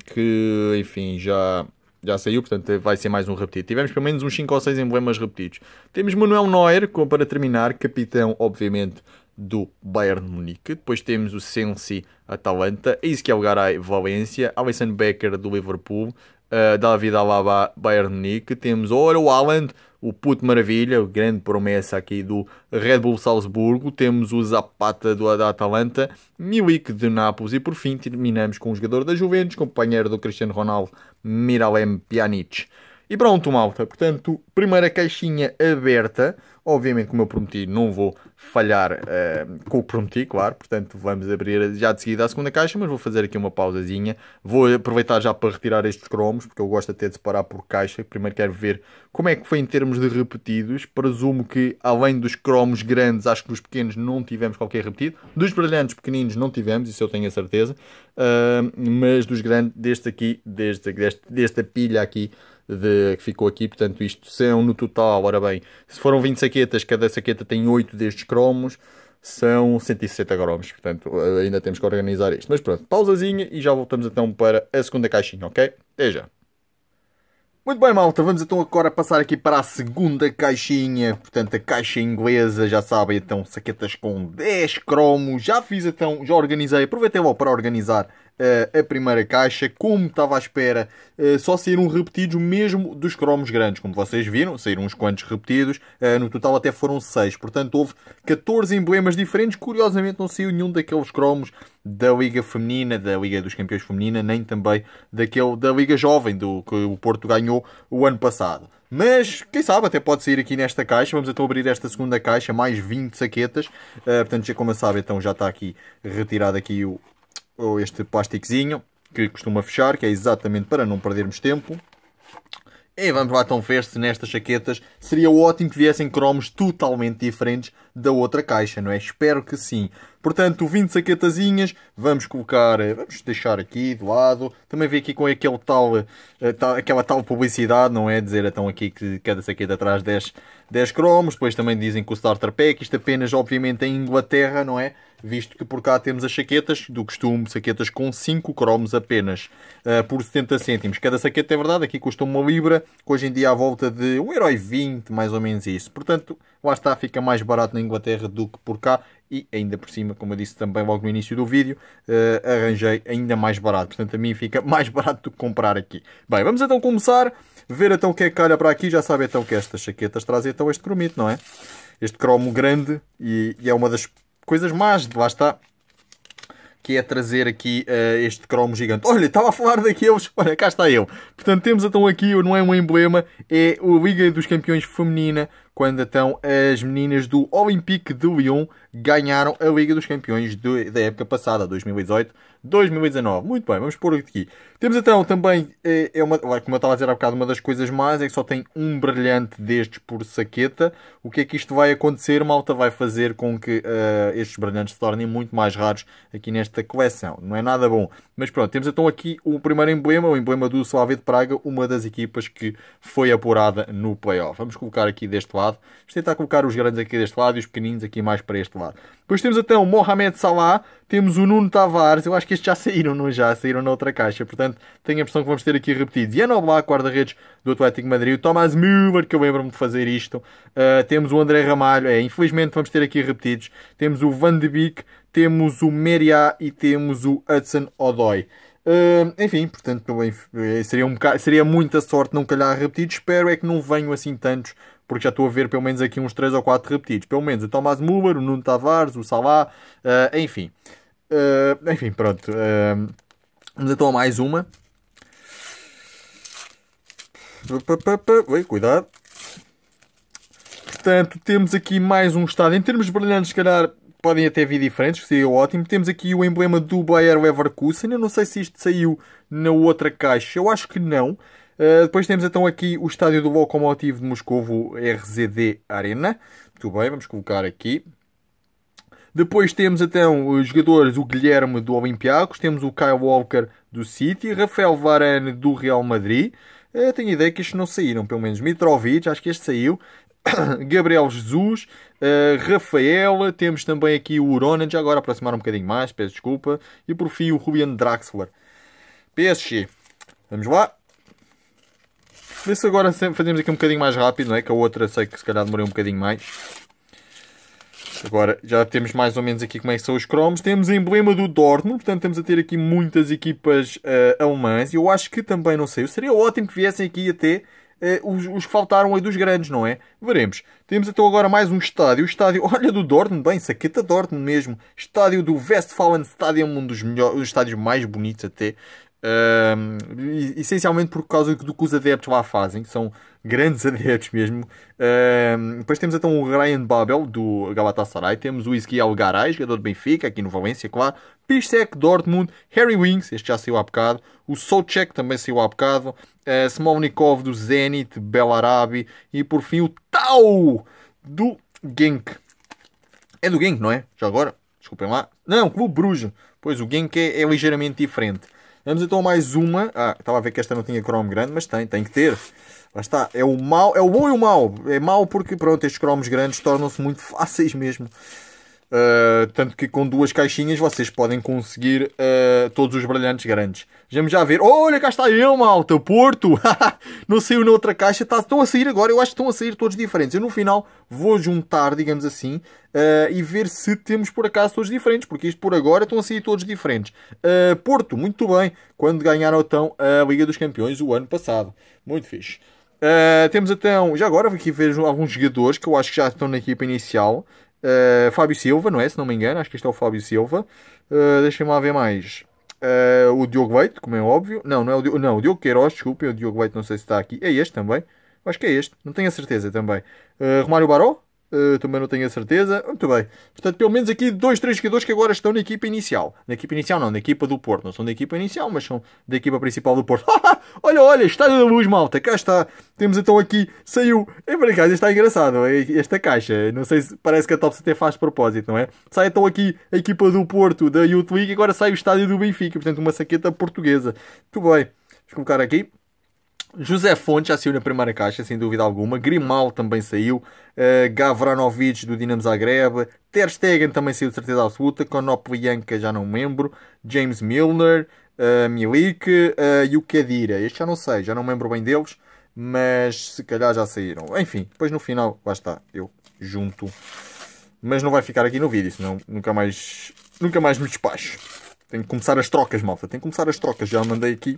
que, enfim, já, já saiu, portanto vai ser mais um repetido. Tivemos pelo menos uns 5 ou 6 emblemas repetidos. Temos Manuel Neuer para terminar, capitão, obviamente, do Bayern Munique. Depois temos o Sensi Atalanta, Ezequiel Garay Valência, Alisson Becker do Liverpool, uh, David Alaba Bayern Munique. Temos o Haaland, o puto maravilha, o grande promessa aqui do Red Bull Salzburgo. Temos o Zapata do, da Atalanta, Milik de Nápoles e por fim terminamos com o jogador da Juventus, companheiro do Cristiano Ronaldo, Miralem Pjanic. E pronto, malta. Portanto, primeira caixinha aberta. Obviamente, como eu prometi, não vou falhar uh, com o prometi, claro. Portanto, vamos abrir já de seguida a segunda caixa, mas vou fazer aqui uma pausazinha. Vou aproveitar já para retirar estes cromos, porque eu gosto até de separar por caixa. Primeiro quero ver como é que foi em termos de repetidos. Presumo que, além dos cromos grandes, acho que dos pequenos não tivemos qualquer repetido. Dos brilhantes pequeninos não tivemos, isso eu tenho a certeza. Uh, mas dos grandes, deste aqui, deste, deste, desta pilha aqui, de, que ficou aqui, portanto isto são no total, ora bem, se foram 20 saquetas, cada saqueta tem 8 destes cromos, são 160 cromos, portanto eh, ainda temos que organizar isto. Mas pronto, pausazinha e já voltamos então para a segunda caixinha, ok? Até já! Muito bem, malta, vamos então agora passar aqui para a segunda caixinha, portanto a caixa inglesa, já sabem, então saquetas com 10 cromos, já fiz então, já organizei, aproveitei logo para organizar eh, a primeira caixa, como estava à espera, eh, só saíram repetidos mesmo dos cromos grandes. Como vocês viram, saíram uns quantos repetidos, eh, no total até foram 6. Portanto, houve 14 emblemas diferentes. Curiosamente, não saiu nenhum daqueles cromos da Liga Feminina, da Liga dos Campeões Feminina, nem também daquele da Liga Jovem, do que o Porto ganhou o ano passado. Mas, quem sabe, até pode sair aqui nesta caixa. Vamos então abrir esta segunda caixa, mais 20 saquetas. Uh, portanto, já, como sabe então já está aqui retirado aqui o, ou este plastiquezinho que costuma fechar, que é exatamente para não perdermos tempo. E vamos lá então ver se nestas jaquetas seria ótimo que viessem cromos totalmente diferentes da outra caixa, não é? Espero que sim. Portanto, 20 saquetazinhas, vamos colocar, eh, vamos deixar aqui do lado. Também vem aqui com aquele eh, tal, aquela tal publicidade, não é? Dizer então aqui que cada saqueta atrás 10, 10 cromos. Depois também dizem que o starter pack, isto apenas obviamente em Inglaterra, não é? Visto que por cá temos as saquetas, do costume, saquetas com 5 cromos apenas, uh, por 70 cêntimos. Cada saqueta é verdade, aqui custa uma libra, hoje em dia à volta de 1,20€, mais ou menos isso. Portanto, lá está, fica mais barato na Inglaterra do que por cá e ainda por cima, como eu disse também logo no início do vídeo, uh, arranjei ainda mais barato. Portanto, a mim fica <laughs> mais barato do que comprar aqui. Bem, vamos então começar, ver então o que é que calha para aqui. Já sabem então que estas chaquetas trazem então este cromito, não é? Este cromo grande e, e é uma das coisas mais lá está, que é trazer aqui uh, este cromo gigante. Olha, estava a falar daqueles, <laughs> olha, cá está eu. Portanto, temos então aqui, não é um emblema, é a Liga dos Campeões Feminina, quando então as meninas do Olympique de Lyon ganharam a Liga dos Campeões de, da época passada, 2018-2019. Muito bem, vamos por aqui. Temos então também, eh, é uma, como eu estava a dizer há bocado, uma das coisas mais é que só tem um brilhante destes por saqueta. O que é que isto vai acontecer, malta? Vai fazer com que uh, estes brilhantes se tornem muito mais raros aqui nesta coleção. Não é nada bom. Mas pronto, temos então aqui o primeiro emblema, o emblema do Slavia de Praga, uma das equipas que foi apurada no playoff. Vamos colocar aqui deste lado. Vamos tentar colocar os grandes aqui deste lado e os pequeninos aqui mais para este claro. Depois temos até o Mohamed Salah, temos o Nuno Tavares, eu acho que estes já saíram, não é? já, saíram na outra caixa, portanto tenho a impressão que vamos ter aqui repetidos. Ian é Oblak, guarda-redes do Atlético Madrid, o Thomas Müller, que eu lembro-me de fazer isto, uh, temos o André Ramalho, é, infelizmente vamos ter aqui repetidos, temos o Van de Beek, temos o Meriá e temos o Hudson Odoi. Uh, enfim, portanto, seria, um bocado, seria muita sorte não calhar repetidos. Espero é que não venham assim tantos porque já estou a ver pelo menos aqui uns 3 ou 4 repetidos. Pelo menos o Tomás Müller, o Nuno Tavares, o Salah, uh, enfim. Uh, enfim, pronto. Uh, vamos então a mais uma. Oi, cuidado. Portanto, temos aqui mais um estado. Em termos brilhantes, se calhar podem até vir diferentes, que seria ótimo. Temos aqui o emblema do Bayer Leverkusen. Eu não sei se isto saiu na outra caixa. Eu acho que não. Eh, depois temos então aqui o estádio do Locomotivo de Moscovo RZD Arena. Muito bem, vamos colocar aqui. Depois temos então os jogadores, o Guilherme do Olympiacos, temos o Kyle Walker do City, Rafael Varane do Real Madrid. Eu eh, tenho ideia que estes não saíram, pelo menos Mitrovic, acho que este saiu. <coughs> Gabriel Jesus, uh, Rafael, temos também aqui o Ronan, já agora aproximar um bocadinho mais, peço desculpa. E por fim o Ruben Draxler. PSG. Vamos lá. Vê se agora fazemos aqui um bocadinho mais rápido, não é? Que a outra sei que se calhar demorei um bocadinho mais. Agora já temos mais ou menos aqui como é que são os cromos. Temos o emblema do Dortmund, portanto temos a ter aqui muitas equipas uh, alemãs. Eu acho que também, não sei, seria ótimo que viessem aqui até uh, eh, os, os, que faltaram aí dos grandes, não é? Veremos. Temos então agora mais um estádio. O estádio, <laughs> olha, do Dortmund, bem, saqueta Dortmund mesmo. Estádio do Westfalen Stadium, um dos, melhores, um dos estádios mais bonitos até um, essencialmente por causa do que os adeptos lá fazem, são grandes <laughs> adeptos mesmo. Um, depois temos então o Ryan Babel do Galatasaray, temos o Ezequiel Garay, jogador do Benfica, aqui no Valência, claro, Pisek, Dortmund, Harry Wings, este já saiu há bocado, o Socek também saiu há bocado, uh, eh, Smolnikov do Zenit, Belarabi e por fim o Tau do Genk. É do Genk, não é? Já agora? Desculpem lá. Não, é Clube Bruges. Pois o Genk é, é ligeiramente diferente. Vamos então a mais uma. Ah, estava a ver que esta não tinha Chrome grande, mas tem, tem que ter. Lá está, é o mal, é o bom e o mau. É mau porque, pronto, estes cromos grandes tornam-se muito fáceis mesmo Uh, tanto que com duas caixinhas vocês podem conseguir uh, todos os brilhantes grandes. Vamos já ver. olha, cá está eu, malta, Porto! <laughs> não saiu na outra caixa. Tá, estão a sair agora, eu acho que estão a sair todos diferentes. Eu no final vou juntar, digamos assim, uh, e ver se temos por acaso todos diferentes, porque isto por agora estão a sair todos diferentes. Porto, muito bem, quando ganharam então a Liga dos Campeões o ano passado. Muito fixe. temos então, já agora vou aqui ver alguns jogadores que eu acho que já estão na equipa inicial. Uh, Fábio Silva, não é? Se não me engano, acho que este é o Fábio Silva. Uh, Deixem-me lá ver mais. Uh, o Diogo Leite, como é óbvio. Não, não é o Diogo, não, o Diogo Queiroz, desculpem, o Diogo Leite não sei se está aqui. É este também. Acho que é este, não tenho a certeza também. Uh, Romário Baró, Uh, também não tenho a certeza. Muito bem. Portanto, pelo menos aqui dois, três jogadores que agora estão na equipa inicial. Na equipa inicial não, na equipa do Porto. Não são da equipa inicial, mas são da equipa principal do Porto. <laughs> olha, olha, está da luz, malta. Cá está. Temos então aqui, saiu. É por acaso, está engraçado, é esta caixa. Não sei se parece que a Topps até faz de propósito, não é? Sai então aqui a equipa do Porto, da Youth League, agora sai o estádio do Benfica. Portanto, uma saqueta portuguesa. Muito bem. Vamos colocar aqui. José Fonte já saiu na primeira caixa, sem dúvida alguma. Grimal também saiu. Uh, Gavranovic do Dinamo Zagreb. Ter Stegen também saiu de certeza absoluta. Konoplyanka já não membro. James Milner. Uh, Milik uh, e o Kadira. Este já não sei, já não membro bem deles. Mas se calhar já saíram. Enfim, depois no final, lá está, eu junto. Mas não vai ficar aqui no vídeo, senão nunca mais, nunca mais me despacho. Tenho que começar as trocas, malta. Tenho que começar as trocas. Já mandei aqui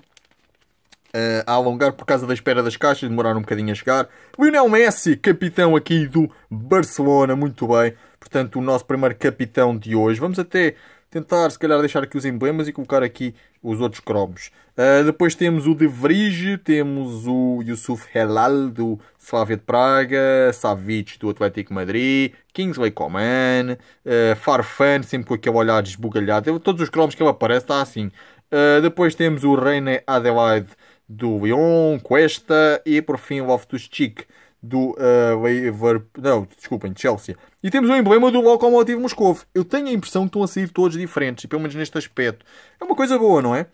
Uh, a alongar por causa da espera das caixas, demorar um bocadinho a chegar. Lionel Messi, capitão aqui do Barcelona, muito bem. Portanto, o nosso primeiro capitão de hoje. Vamos até tentar, se calhar, deixar aqui os emblemas e colocar aqui os outros cromos. Uh, depois temos o De Vrij, temos o Yusuf Helal, do Slavia de Praga, Savic, do Atlético Madrid, Kingsley Coman, uh, eh, Farfan, sempre com aquele olhar desbugalhado. Todos os cromos que ele aparece está assim. Uh, depois temos o Reine Adelaide do Lyon, Cuesta e por fim Loftus-Cheek do uh, eh, Liverpool, não, desculpem, Chelsea. E temos o emblema do Lokomotiv Moscou. Eu tenho a impressão que estão a sair todos diferentes, e pelo menos neste aspecto. É uma coisa boa, não é?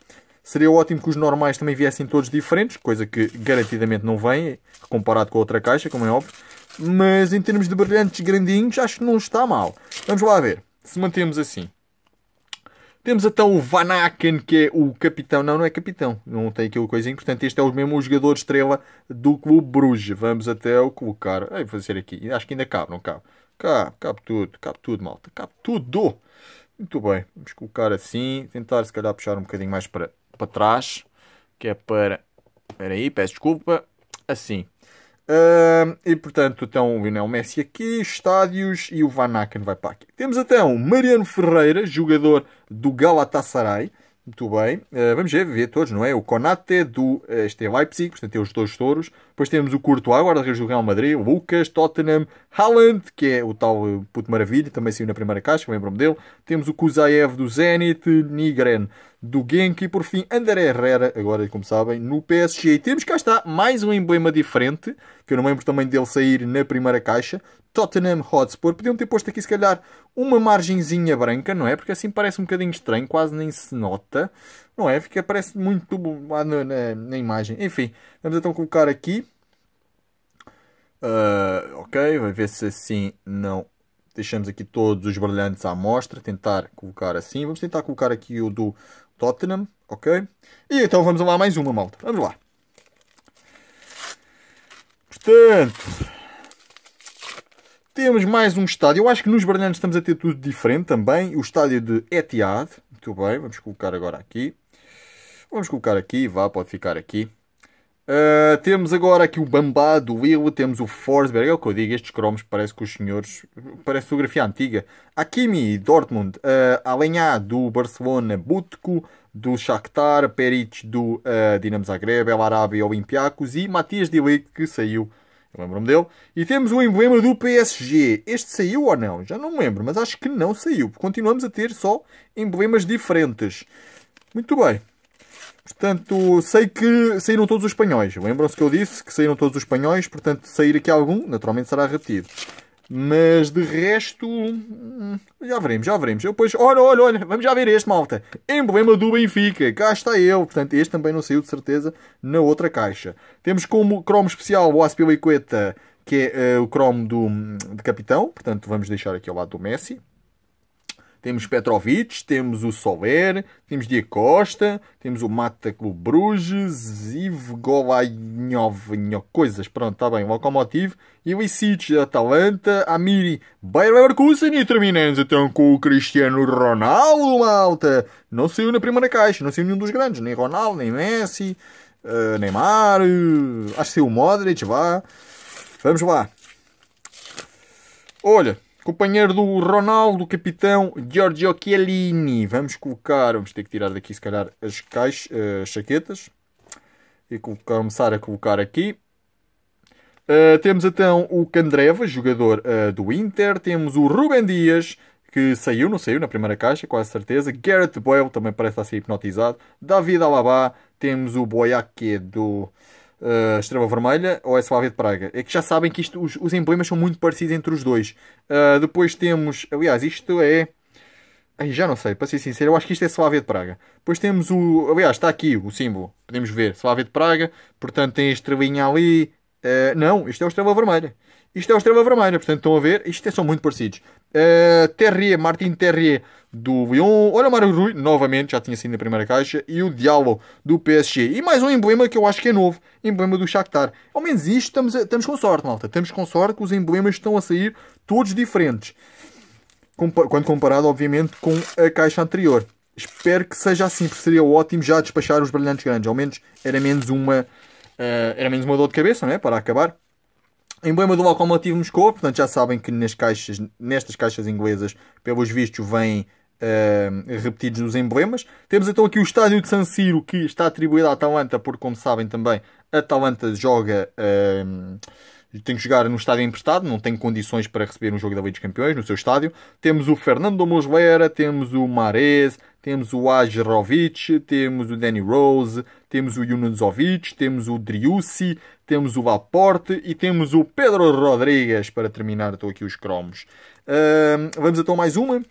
Seria ótimo que os normais também viessem todos diferentes, coisa que garantidamente não vem, comparado com a outra caixa, como é óbvio. Mas em termos de brilhantes grandinhos, acho que não está mal. Vamos lá ver, se mantemos assim. Temos então o Van Aken, que é o capitão. Não, não é capitão. Não tem aquilo coisinho. Portanto, este é o mesmo jogador estrela do Clube Bruges. Vamos até o colocar. vou fazer aqui. Acho que ainda cabe, não cabe. Cabe, cabe tudo. Cabe tudo, malta. Cabe tudo. Muito bem. Vamos colocar assim. Tentar, se calhar, puxar um bocadinho mais para, para trás. Que é para... Espera aí, peço desculpa. Assim. Uh, e portanto, então o Lionel Messi aqui, estádios e o Van Aken vai para aqui. Temos então Mariano Ferreira, jogador do Galatasaray. Muito bem, uh, vamos ver, ver todos, não é? O Konate do ah, este é Leipzig, portanto tem os dois touros. Depois temos o Courtois, guarda do Real Madrid, o Lucas, Tottenham, Haaland, que é o tal ah, puto maravilha, também saiu na primeira caixa, lembram-me dele. Temos o Kuzaev do Zenit, Nigren do Genk. E por fim, André Herrera, agora como sabem, no PSG. E temos cá está mais um emblema diferente, que eu não lembro também dele sair na primeira caixa. Tottenham Hotspur. Podiam ter posto aqui, se calhar, uma margenzinha branca, não é? Porque assim parece um bocadinho estranho, quase nem se nota. Não é? Fica, parece muito lá na, na, na imagem. Enfim, vamos então colocar aqui. Uh, ok, vai ver se assim não deixamos aqui todos os brilhantes à mostra. Tentar colocar assim. Vamos tentar colocar aqui o do Tottenham, ok? E então vamos lá mais uma, malta. Vamos lá. Portanto, temos mais um estádio. Eu acho que nos Baralhanos estamos a ter tudo diferente também. O estádio de Etihad. Muito bem, vamos colocar agora aqui. Vamos colocar aqui, vá, pode ficar aqui. Uh, temos agora aqui o Bambá do Will, temos o Forsberg, é o que eu digo, estes cromos parece que os senhores, parece fotografia antiga. Hakimi, Dortmund, uh, ah, Alenhá do Barcelona, Butko do Shakhtar, Peric do uh, Dinamo Zagreb, El Arabi Olympiacos e Matias Dilic que saiu, eu lembro-me dele. E temos o emblema do PSG, este saiu ou não? Já não me lembro, mas acho que não saiu, continuamos a ter só emblemas diferentes. Muito bem. Portanto, sei que saíram todos os espanhóis. Lembram-se que eu disse que saíram todos os espanhóis, portanto, sair aqui algum, naturalmente será repetido. Mas de resto, hum, já veremos, já veremos. Eu depois, olha, olha, olha, vamos já ver este, malta. Emblema do Benfica, cá está ele. Portanto, este também não saiu de certeza na outra caixa. Temos como cromo especial o Aspilicueta, que é uh, o cromo do, de capitão. Portanto, vamos deixar aqui ao lado do Messi. Temos Petrovic, temos o Soler, temos Dia Costa, temos o Mata Clube Bruges, Ivgovainhov, coisas, pronto, está bem, Locomotive, Ilicic, Atalanta, Amiri, Bayer Leverkusen e terminamos então com o Cristiano Ronaldo, malta. Não saiu na primeira caixa, não saiu nenhum dos grandes, nem Ronaldo, nem Messi, uh, Neymar, uh, acho que saiu o Modric, vá. Vamos lá. Olha, Companheiro do Ronaldo, capitão Giorgio Chiellini. Vamos colocar, vamos ter que tirar daqui se calhar as caixas, eh, as chaquetas. E colocar, começar a colocar aqui. Uh, temos então o Candreva, jogador uh, do Inter. Temos o Rubem Dias, que saiu, não saiu, na primeira caixa, quase certeza. Garrett Bale, também parece estar a ser hipnotizado. David Alaba, temos o Boyaque do uh, Estrela Vermelha ou é Suave de Praga. É que já sabem que isto, os, os emblemas são muito parecidos entre os dois. Uh, depois temos, aliás, isto é. Ai, já não sei, para ser sincero, eu acho que isto é Suave de Praga. Depois temos o. Aliás, está aqui o símbolo, podemos ver, Suave de Praga, portanto tem a estrelinha ali. Uh, não, isto é o Estrela Vermelha. Isto é o Estrela Vermelha, portanto estão a ver, isto é, são muito parecidos. Uh, Terrier, Martin Terrier do Lyon, Mario Rui, novamente, já tinha sido na primeira caixa, e o Diallo do PSG. E mais um emblema que eu acho que é novo, emblema do Shakhtar. Ao menos isto, estamos, a, estamos com sorte, malta. Estamos com sorte que os emblemas estão a sair todos diferentes. quando comparado, obviamente, com a caixa anterior. Espero que seja assim, porque seria ótimo já despachar os brilhantes grandes. Ao menos era menos uma, uh, era menos uma dor de cabeça, não é? Para acabar. Emblema do locomotivo Moscou, portanto já sabem que nas caixas, nestas caixas inglesas, pelos vistos, vêm uh, repetidos os emblemas. Temos então aqui o estádio de San Siro, que está atribuído à Atalanta, porque, como sabem também, a Atalanta joga... Uh, tem que jogar no estádio emprestado, não tem condições para receber um jogo da Liga dos Campeões no seu estádio. Temos o Fernando Moslera, temos o Mares, temos o Ajrovic, temos o Danny Rose, temos o Yunuzovic, temos o Driussi, temos o Vaporte e temos o Pedro Rodrigues. Para terminar, estou aqui os cromos. Uh, vamos então mais uma.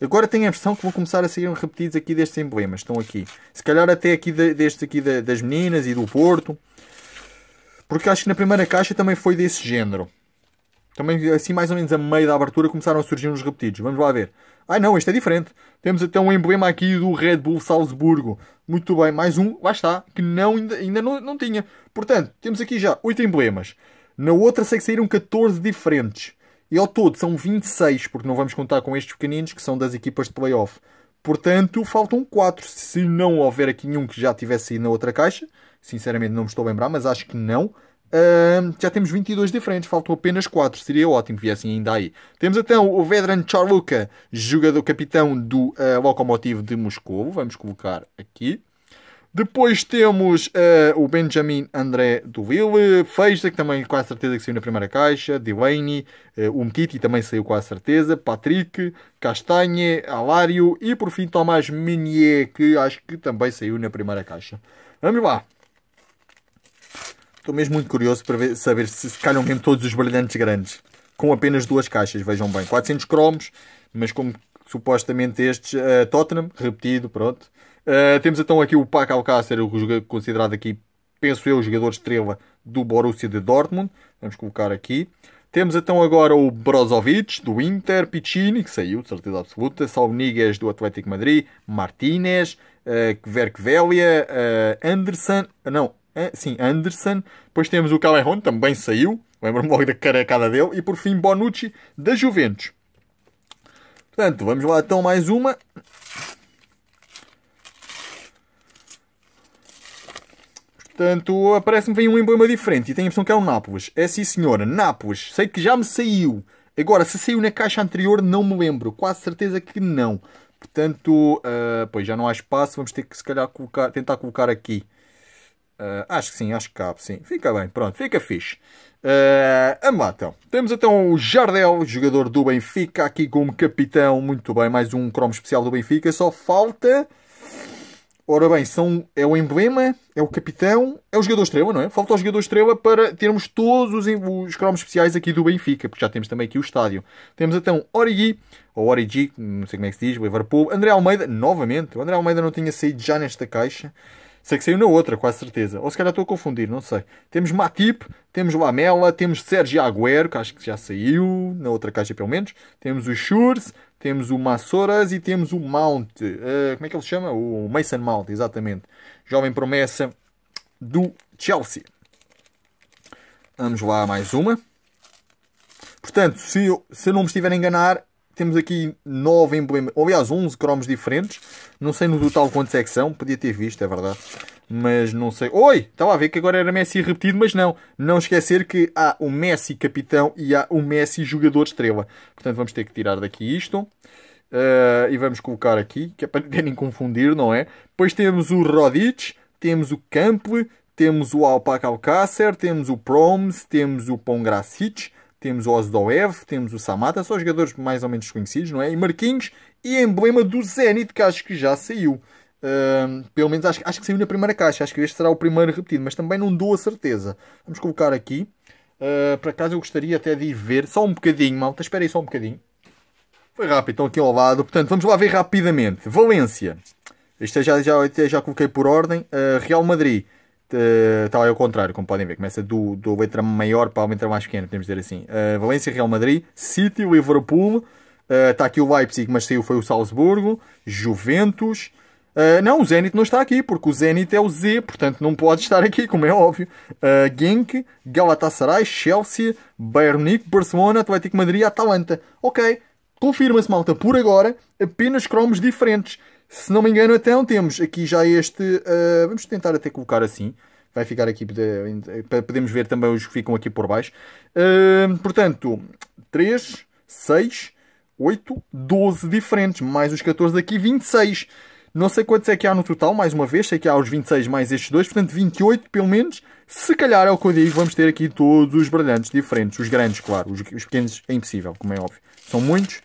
Agora tenho a impressão que vão começar a sair repetidos aqui destes emblemas. Estão aqui. Se calhar até aqui de, aqui de, das meninas e do Porto. Porque acho que na primeira caixa também foi desse género. Também assim mais ou menos a meio da abertura começaram a surgir uns repetidos. Vamos lá ver. Ai não, este é diferente. Temos até um emblema aqui do Red Bull Salzburgo. Muito bem, mais um, lá está, que não, ainda, ainda não, não tinha. Portanto, temos aqui já 8 emblemas. Na outra sei que saíram 14 diferentes. E ao todo são 26, porque não vamos contar com estes pequeninos que são das equipas de playoff. Portanto, faltam 4. Se não houver aqui nenhum que já tivesse saído na outra caixa, sinceramente não me estou a lembrar, mas acho que não já temos 22 diferentes, faltam apenas 4. Seria ótimo que viessem ainda aí. Temos então o Vedran Charluka, jogador capitão do uh, de Moscou. Vamos colocar aqui. Depois temos uh, o Benjamin André do Feista, que também com a certeza que saiu na primeira caixa, Delaney, uh, Umtiti também saiu com a certeza, Patrick, Castanhe, Alário e por fim Tomás Minier, que acho que também saiu na primeira caixa. Vamos lá. Estou mesmo muito curioso para ver, saber se, se calham mesmo todos os brilhantes grandes. Com apenas duas caixas, vejam bem. 400 cromos, mas como supostamente estes, uh, Tottenham, repetido, pronto. Uh, temos então aqui o Paco Alcácer, considerado aqui, penso eu, o jogador estrela do Borussia de Dortmund. Vamos colocar aqui. Temos então agora o Brozovic do Inter, Piccini, que saiu de certeza absoluta, Salnigas do Atlético Madrid, Martínez, uh, eh, uh, Anderson, não, é, sim, Anderson. Depois temos o Calerron, também saiu. Lembro-me logo da carecada dele. E por fim, Bonucci, da Juventus. Portanto, vamos lá então mais uma. Portanto, aparece-me vem um emblema diferente e tenho a impressão que é o Nápoles. É sim senhora, Nápoles. Sei que já me saiu. Agora, se saiu na caixa anterior, não me lembro. Quase certeza que não. Portanto, uh, pois já não há espaço. Vamos ter que se calhar colocar, tentar colocar aqui. Uh, acho que sim, acho que cabe, sim. Fica bem, pronto, fica fixe. Uh, Temos então o Jardel, jogador do Benfica, aqui como capitão. Muito bem, mais um cromo especial do Benfica. Só falta. Ora bem, são, é o emblema, é o capitão, é o jogador estrela, não é? Falta o jogador estrela para termos todos os, os cromos especiais aqui do Benfica, porque já temos também aqui o estádio. Temos então Origi, ou Origi, não sei como é que se diz, Liverpool, André Almeida, novamente. O André Almeida não tinha saído já nesta caixa. Sei que saiu na outra, quase certeza. Ou se calhar estou a confundir, não sei. Temos Matip, temos Lamela, temos Sérgio Agüero, que acho que já saiu, na outra caixa pelo menos. Temos o Schurz, temos o Massoras e temos o Mount. Uh, como é que ele se chama? O Mason Mount, exatamente. Jovem promessa do Chelsea. Vamos lá, mais uma. Portanto, se eu, se eu não me estiver a enganar, temos aqui 9 emblemas, ou aliás 11 cromos diferentes. Não sei no total quantos é que são, podia ter visto, é verdade. Mas não sei. Oi! Estava a ver que agora era Messi repetido, mas não. Não esquecer que há o Messi capitão e há o Messi jogador estrela. Portanto, vamos ter que tirar daqui isto. Uh, e vamos colocar aqui, que é para ninguém confundir, não é? Depois temos o Rodic, temos o Campbell, temos o Alpaca Alcácer, temos o Proms, temos o Pongracic, temos o Ev temos o Samata, são jogadores mais ou menos desconhecidos, não é? E Marquinhos e emblema do Zenit, que acho que já saiu. Uh, pelo menos acho, acho que saiu na primeira caixa, acho que este será o primeiro repetido, mas também não dou a certeza. Vamos colocar aqui. Uh, por acaso eu gostaria até de ir ver, só um bocadinho, malta, espera aí só um bocadinho. Foi rápido, estão aqui ao lado. Portanto, vamos lá ver rapidamente. Valência. Isto é já, já, já coloquei por ordem. Uh, Real Madrid está uh, ao é contrário, como podem ver. Começa do, do letra maior para a letra mais pequena, podemos dizer assim. Uh, Valência, Real Madrid, City, Liverpool. Está eh, uh, aqui o Leipzig, mas saiu foi o Salzburgo. Juventus. Uh, não, o Zenit não está aqui, porque o Zenit é o Z, portanto não pode estar aqui, como é óbvio. Uh, Genk, Galatasaray, Chelsea, Bayern Munique, Barcelona, Atlético Madrid, Atalanta. Ok, confirma-se, malta, por agora, apenas cromos diferentes. Se não me engano, então temos aqui já este. Uh, vamos tentar até colocar assim. Vai ficar aqui podemos ver também os que ficam aqui por baixo. Uh, portanto, 3, 6, 8, 12 diferentes, mais os 14 aqui, 26. Não sei quantos é que há no total, mais uma vez, sei que há os 26 mais estes dois, portanto 28 pelo menos. Se calhar é o que eu digo, vamos ter aqui todos os brilhantes diferentes, os grandes, claro, os, os pequenos é impossível, como é óbvio. São muitos,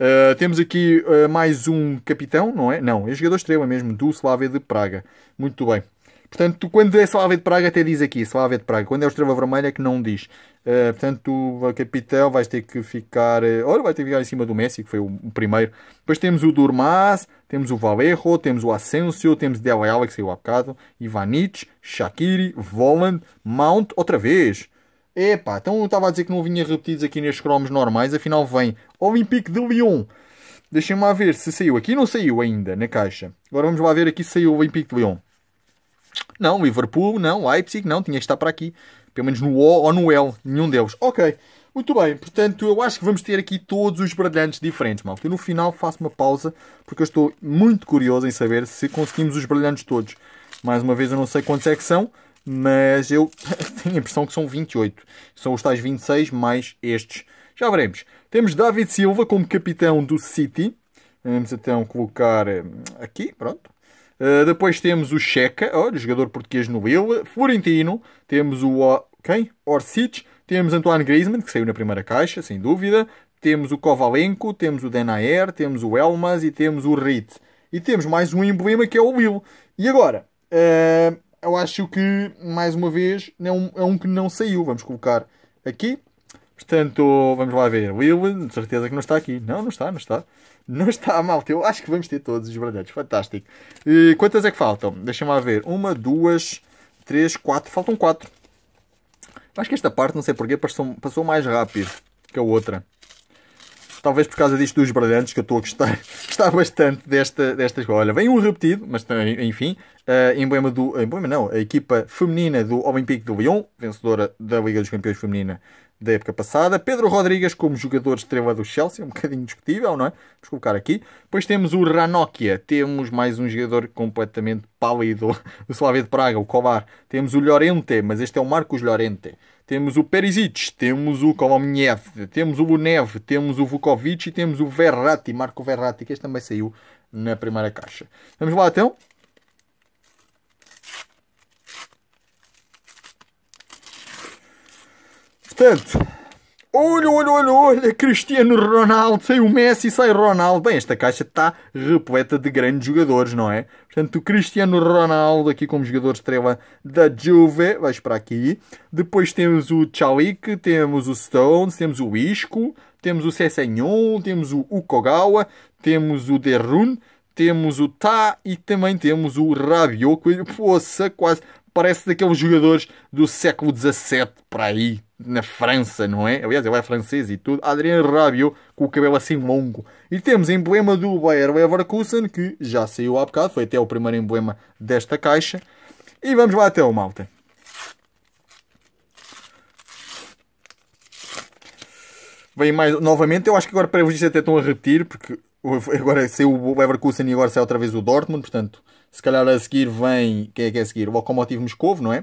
Uh, temos aqui uh, mais um capitão, não é? Não, é jogador estrela mesmo, do Slavia de Praga. Muito bem. Portanto, quando é Slavia de Praga, até diz aqui, Slavia de Praga. Quando é o Estrela Vermelha, é que não diz. Uh, portanto, o capitão vai ter que ficar... Olha, vai ter que ficar em cima do Messi, que foi o, o primeiro. Depois temos o Durmaz, temos o Valerro, temos o Asensio, temos Del Alli, que saiu há bocado, Ivanic, Shakiri, Voland, Mount, outra vez. Epá, então eu estava a dizer que não vinha repetidos aqui nestes cromos normais, afinal vem Olympique de Lyon. Deixem-me lá ver se saiu. Aqui não saiu ainda, na caixa. Agora vamos lá ver aqui se saiu o Olympique de Lyon. Não, Liverpool, não, Leipzig, não, tinha que estar para aqui. Pelo menos no O ou no L, nenhum deles. Ok, muito bem, portanto eu acho que vamos ter aqui todos os brilhantes diferentes, malta. Eu no final faço uma pausa, porque eu estou muito curioso em saber se conseguimos os brilhantes todos. Mais uma vez, eu não sei quantos é que são, mas eu <laughs> tenho a impressão que são 28. São os tais 26 mais estes. Já veremos. Temos David Silva como capitão do City. Vamos então colocar eh, aqui, pronto. Uh, depois temos o Checa, olha, jogador português no Lille. Florentino, temos o... quem? Orsic. Temos Antoine Griezmann, que saiu na primeira caixa, sem dúvida. Temos o Kovalenko, temos o Denayer, temos o Elmas e temos o Rit. E temos mais um emblema que é o Will E agora, eh, eu acho que, mais uma vez, é um, é um que não saiu. Vamos colocar aqui. Portanto, vamos lá ver. Will, de certeza que não está aqui. Não, não está, não está. Não está, malta. Eu acho que vamos ter todos os baralhados. Fantástico. E quantas é que faltam? Deixa-me lá ver. Uma, duas, três, quatro. Faltam quatro. Acho que esta parte, não sei porquê, passou, passou mais rápido que a outra talvez por causa disto dos brilhantes, que eu estou a gostar, <laughs> gostar bastante desta, destas. Olha, vem um repetido, mas enfim, uh, emblema do. Emblema não, a equipa feminina do Olympique de Lyon, vencedora da Liga dos Campeões Feminina da época passada. Pedro Rodrigues como jogador estrela do Chelsea, um bocadinho discutível, não é? Vamos colocar aqui. Depois temos o Ranocchia, temos mais um jogador completamente pálido <laughs> o Slavia de Praga, o Kovar. Temos o Llorente, mas este é o Marcos Llorente temos o Perisic, temos o Kolomniev, temos o Lunev, temos o Vukovic e temos o Verratti, Marco Verratti, que este também saiu na primeira caixa. Vamos lá então. Portanto, olha, olha, olha, olha, Cristiano Ronaldo, sai o Messi, sai o Ronaldo. Bem, esta caixa está repleta de grandes jogadores, não é? Portanto, o Cristiano Ronaldo aqui como jogador estrela da Juve, vais para aqui. Depois temos o Chalik, temos o Stones, temos o Isco, temos o Cessenhon, temos o Ukogawa, temos o Derun, temos o Ta e também temos o Rabiot, que poça, quase parece daqueles jogadores do século XVII para aí, na França, não é? Aliás, ele é francês e tudo. Adrien Rabiot com o cabelo assim longo e temos emblema do Bayer Leverkusen, que já saiu há bocado, foi até o primeiro emblema desta caixa. E vamos lá até o malta. Vem mais, novamente, eu acho que agora para vos dizer até estão a repetir, porque agora saiu o Leverkusen e agora saiu outra vez o Dortmund, portanto, se calhar a seguir vem, quem é que é a seguir? O Lokomotiv Moscovo, não é?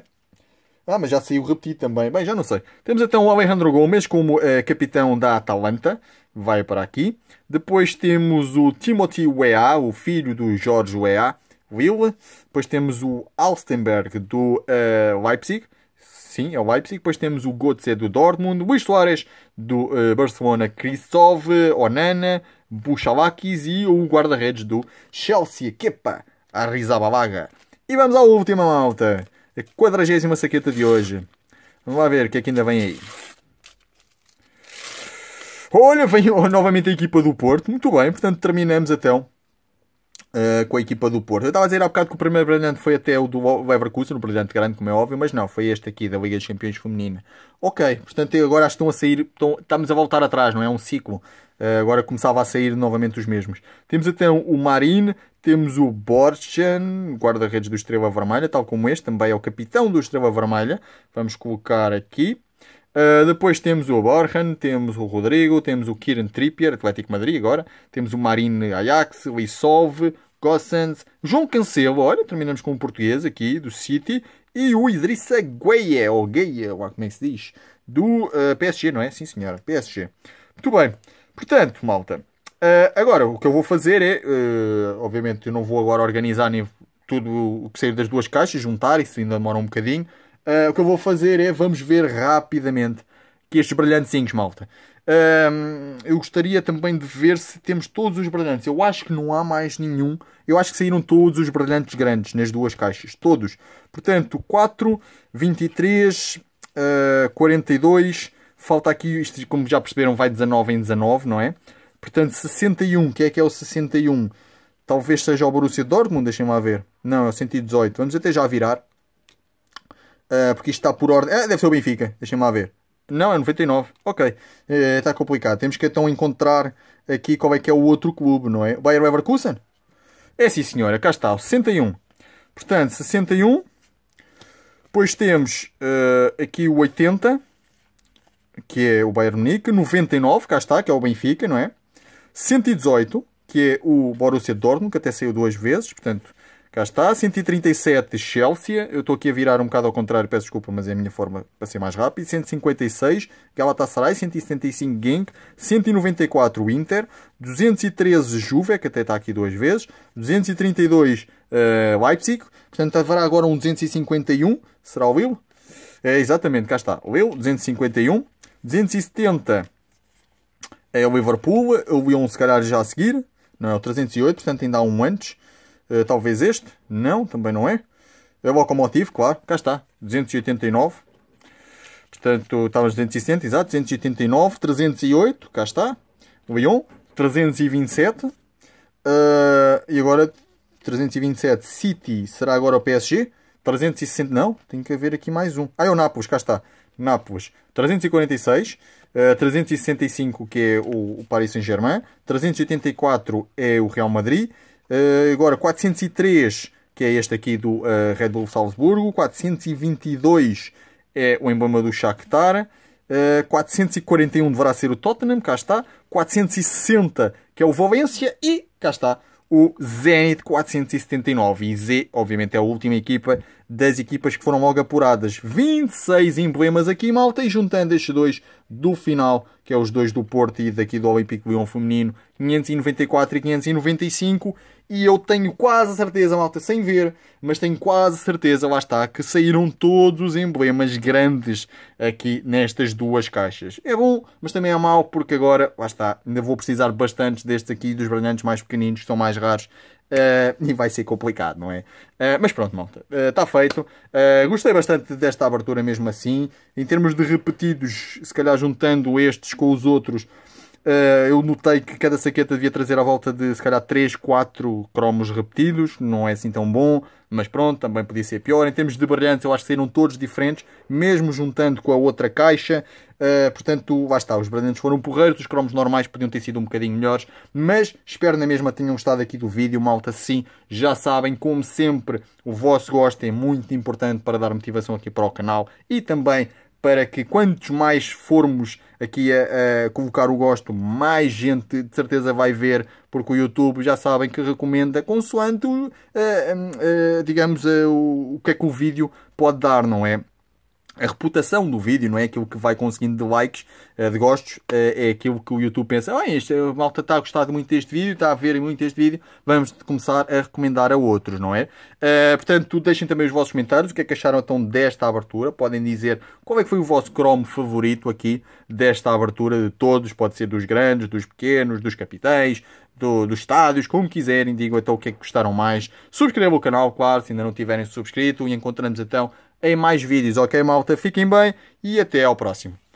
Ah, mas já saiu repetido também. Bem, já não sei. Temos então o Alejandro Gomes como uh, capitão da Atalanta, vai para aqui. Depois temos o Timothy Weah, o filho do George Weah, Will. Depois temos o Alstenberg do uh, Leipzig. Sim, é o Leipzig. Depois temos o Götze do Dortmund. Luís Soares do uh, Barcelona. Kristov, Onana, Buchalakis e o guarda-redes do Chelsea. Kepa Arrizabalaga. E vamos à última malta. A quadragésima saqueta de hoje. Vamos lá ver o que é que ainda vem aí. Olha, vem <laughs> novamente a equipa do Porto. Muito bem, portanto terminamos então uh, com a equipa do Porto. Eu estava a dizer há bocado que o primeiro brilhante foi até o do Leverkusen, o brilhante grande, como é óbvio, mas não, foi este aqui da Liga dos Campeões Feminina. Ok, portanto agora estão a sair, estão, estamos a voltar atrás, não é? um ciclo. Uh, agora começava a sair novamente os mesmos. Temos então o Marine, temos o Borchan, guarda-redes do Estrela Vermelha, tal como este, também é o capitão do Estrela Vermelha. Vamos colocar aqui. Ah, depois temos o Borjan, temos o Rodrigo, temos o Kieran Trippier, Atlético Madrid agora, temos o Marine Ajax, Lissov, Gossens, João Cancelo, olha, terminamos com um português aqui, do City, e o Idrissa Gueye, ou Gueye, ou como é que se diz, do uh, ah, PSG, não é? Sim senhora, PSG. Muito bem, portanto, malta, uh, agora o que eu vou fazer é, obviamente eu não vou agora organizar nem tudo o que sair das duas caixas, juntar, isso ainda demora um bocadinho, Uh, o que eu vou fazer é, vamos ver rapidamente que estes brilhantezinhos, malta. Ehm, eu gostaria também de ver se temos todos os brilhantes. Eu acho que não há mais nenhum. Eu acho que saíram todos os brilhantes grandes nas duas caixas. Todos. Portanto, 4, 23, uh, 42. Falta aqui, isto, como já perceberam, vai 19 em 19, não é? Portanto, 61. Que é que é o 61? Talvez seja o Borussia Dortmund, deixem-me lá ver. Não, é o 118. Vamos até já virar. Uh, porque isto está por ordem. Ah, deve ser o Benfica, deixem-me lá ver. Não, é 99. Ok, uh, eh, está complicado. Temos que então encontrar aqui qual é que é o outro clube, não é? o Bayer Leverkusen? É sim, senhora, cá está, o 61. Portanto, 61. Depois temos uh, aqui o 80, que é o Bayern Munique. 99, cá está, que é o Benfica, não é? 118, que é o Borussia Dortmund, que até saiu duas vezes. Portanto, Cá está, 137 Chelsea. Eu estou aqui a virar um bocado ao contrário, peço desculpa, mas é a minha forma para ser mais rápido. 156 Galatasaray, 175 Genk, 194 Inter, 213 Juve, que até está aqui duas vezes, 232 uh, eh, Leipzig. Portanto, haverá agora um 251, será o Will? É, exatamente, cá está, o Will, 251. 270 é o Liverpool, o Lyon se calhar já a seguir, não é o 308, portanto ainda há um antes. Eh, talvez este? Não, também não é. É o locomotivo, claro, cá está, 289. Portanto, estávamos 260, exato, 289, 308, cá está, Lyon, 327. Uh, e agora 327 City será agora o PSG. 360, não, tem que haver aqui mais um. Ah, é o Nápoles, cá está. Nápoles, 346, uh, 365 que é o, o Paris Saint-Germain, 384 é o Real Madrid, Uh, agora, 403, que é este aqui do uh, Red Bull Salzburgo. 422 é o emblema do Shakhtar. Uh, eh, 441 deverá ser o Tottenham, cá está. 460, que é o Valência. E, cá está, o Zenit 479. E Z, obviamente, é a última equipa das equipas que foram logo apuradas. 26 emblemas aqui, malta, e juntando estes dois do final, que é os dois do Porto e daqui do Olympique Lyon feminino, 594 e 595, e eu tenho quase certeza, malta, sem ver, mas tenho quase certeza, lá está, que saíram todos os emblemas grandes aqui nestas duas caixas. É bom, mas também é mau, porque agora, lá está, ainda vou precisar bastante destes aqui, dos brilhantes mais pequeninos, que são mais raros, Uh, e vai ser complicado, não é? Uh, mas pronto, malta, está eh, uh, feito. gostei bastante desta abertura mesmo assim. Em termos de repetidos, se calhar juntando estes com os outros, eh, eu notei que cada saqueta devia trazer à volta de se calhar 3, 4 cromos repetidos, não é assim tão bom, mas pronto, também podia ser pior. Em termos de brilhantes, eu acho que saíram todos diferentes, mesmo juntando com a outra caixa. Eh, portanto, lá está, os brilhantes foram porreiros, os cromos normais podiam ter sido um bocadinho melhores, mas espero na mesma tenham gostado aqui do vídeo, malta. Sim, já sabem, como sempre, o vosso gosto é muito importante para dar motivação aqui para o canal e também para que quantos mais formos aqui a, a, colocar o gosto, mais gente de certeza vai ver, porque o YouTube já sabem que recomenda consoante, uh, uh, digamos, uh, o, o que é que o vídeo pode dar, não é? a reputação do vídeo, não é? Aquilo que vai conseguindo de likes, eh, de gostos, eh, é aquilo que o YouTube pensa. Ah, este, a malta está a gostar muito deste vídeo, está a ver muito este vídeo, vamos começar a recomendar a outros, não é? Uh, portanto, deixem também os vossos comentários, o que é que acharam então desta abertura? Podem dizer qual é que foi o vosso Chrome favorito aqui desta abertura de todos, pode ser dos grandes, dos pequenos, dos capitães, do, dos estádios, como quiserem, digam então o que é que gostaram mais. Subscrevam o canal, claro, se ainda não tiverem subscrito, e encontramos então em mais vídeos, ok malta? Fiquem bem e até ao próximo.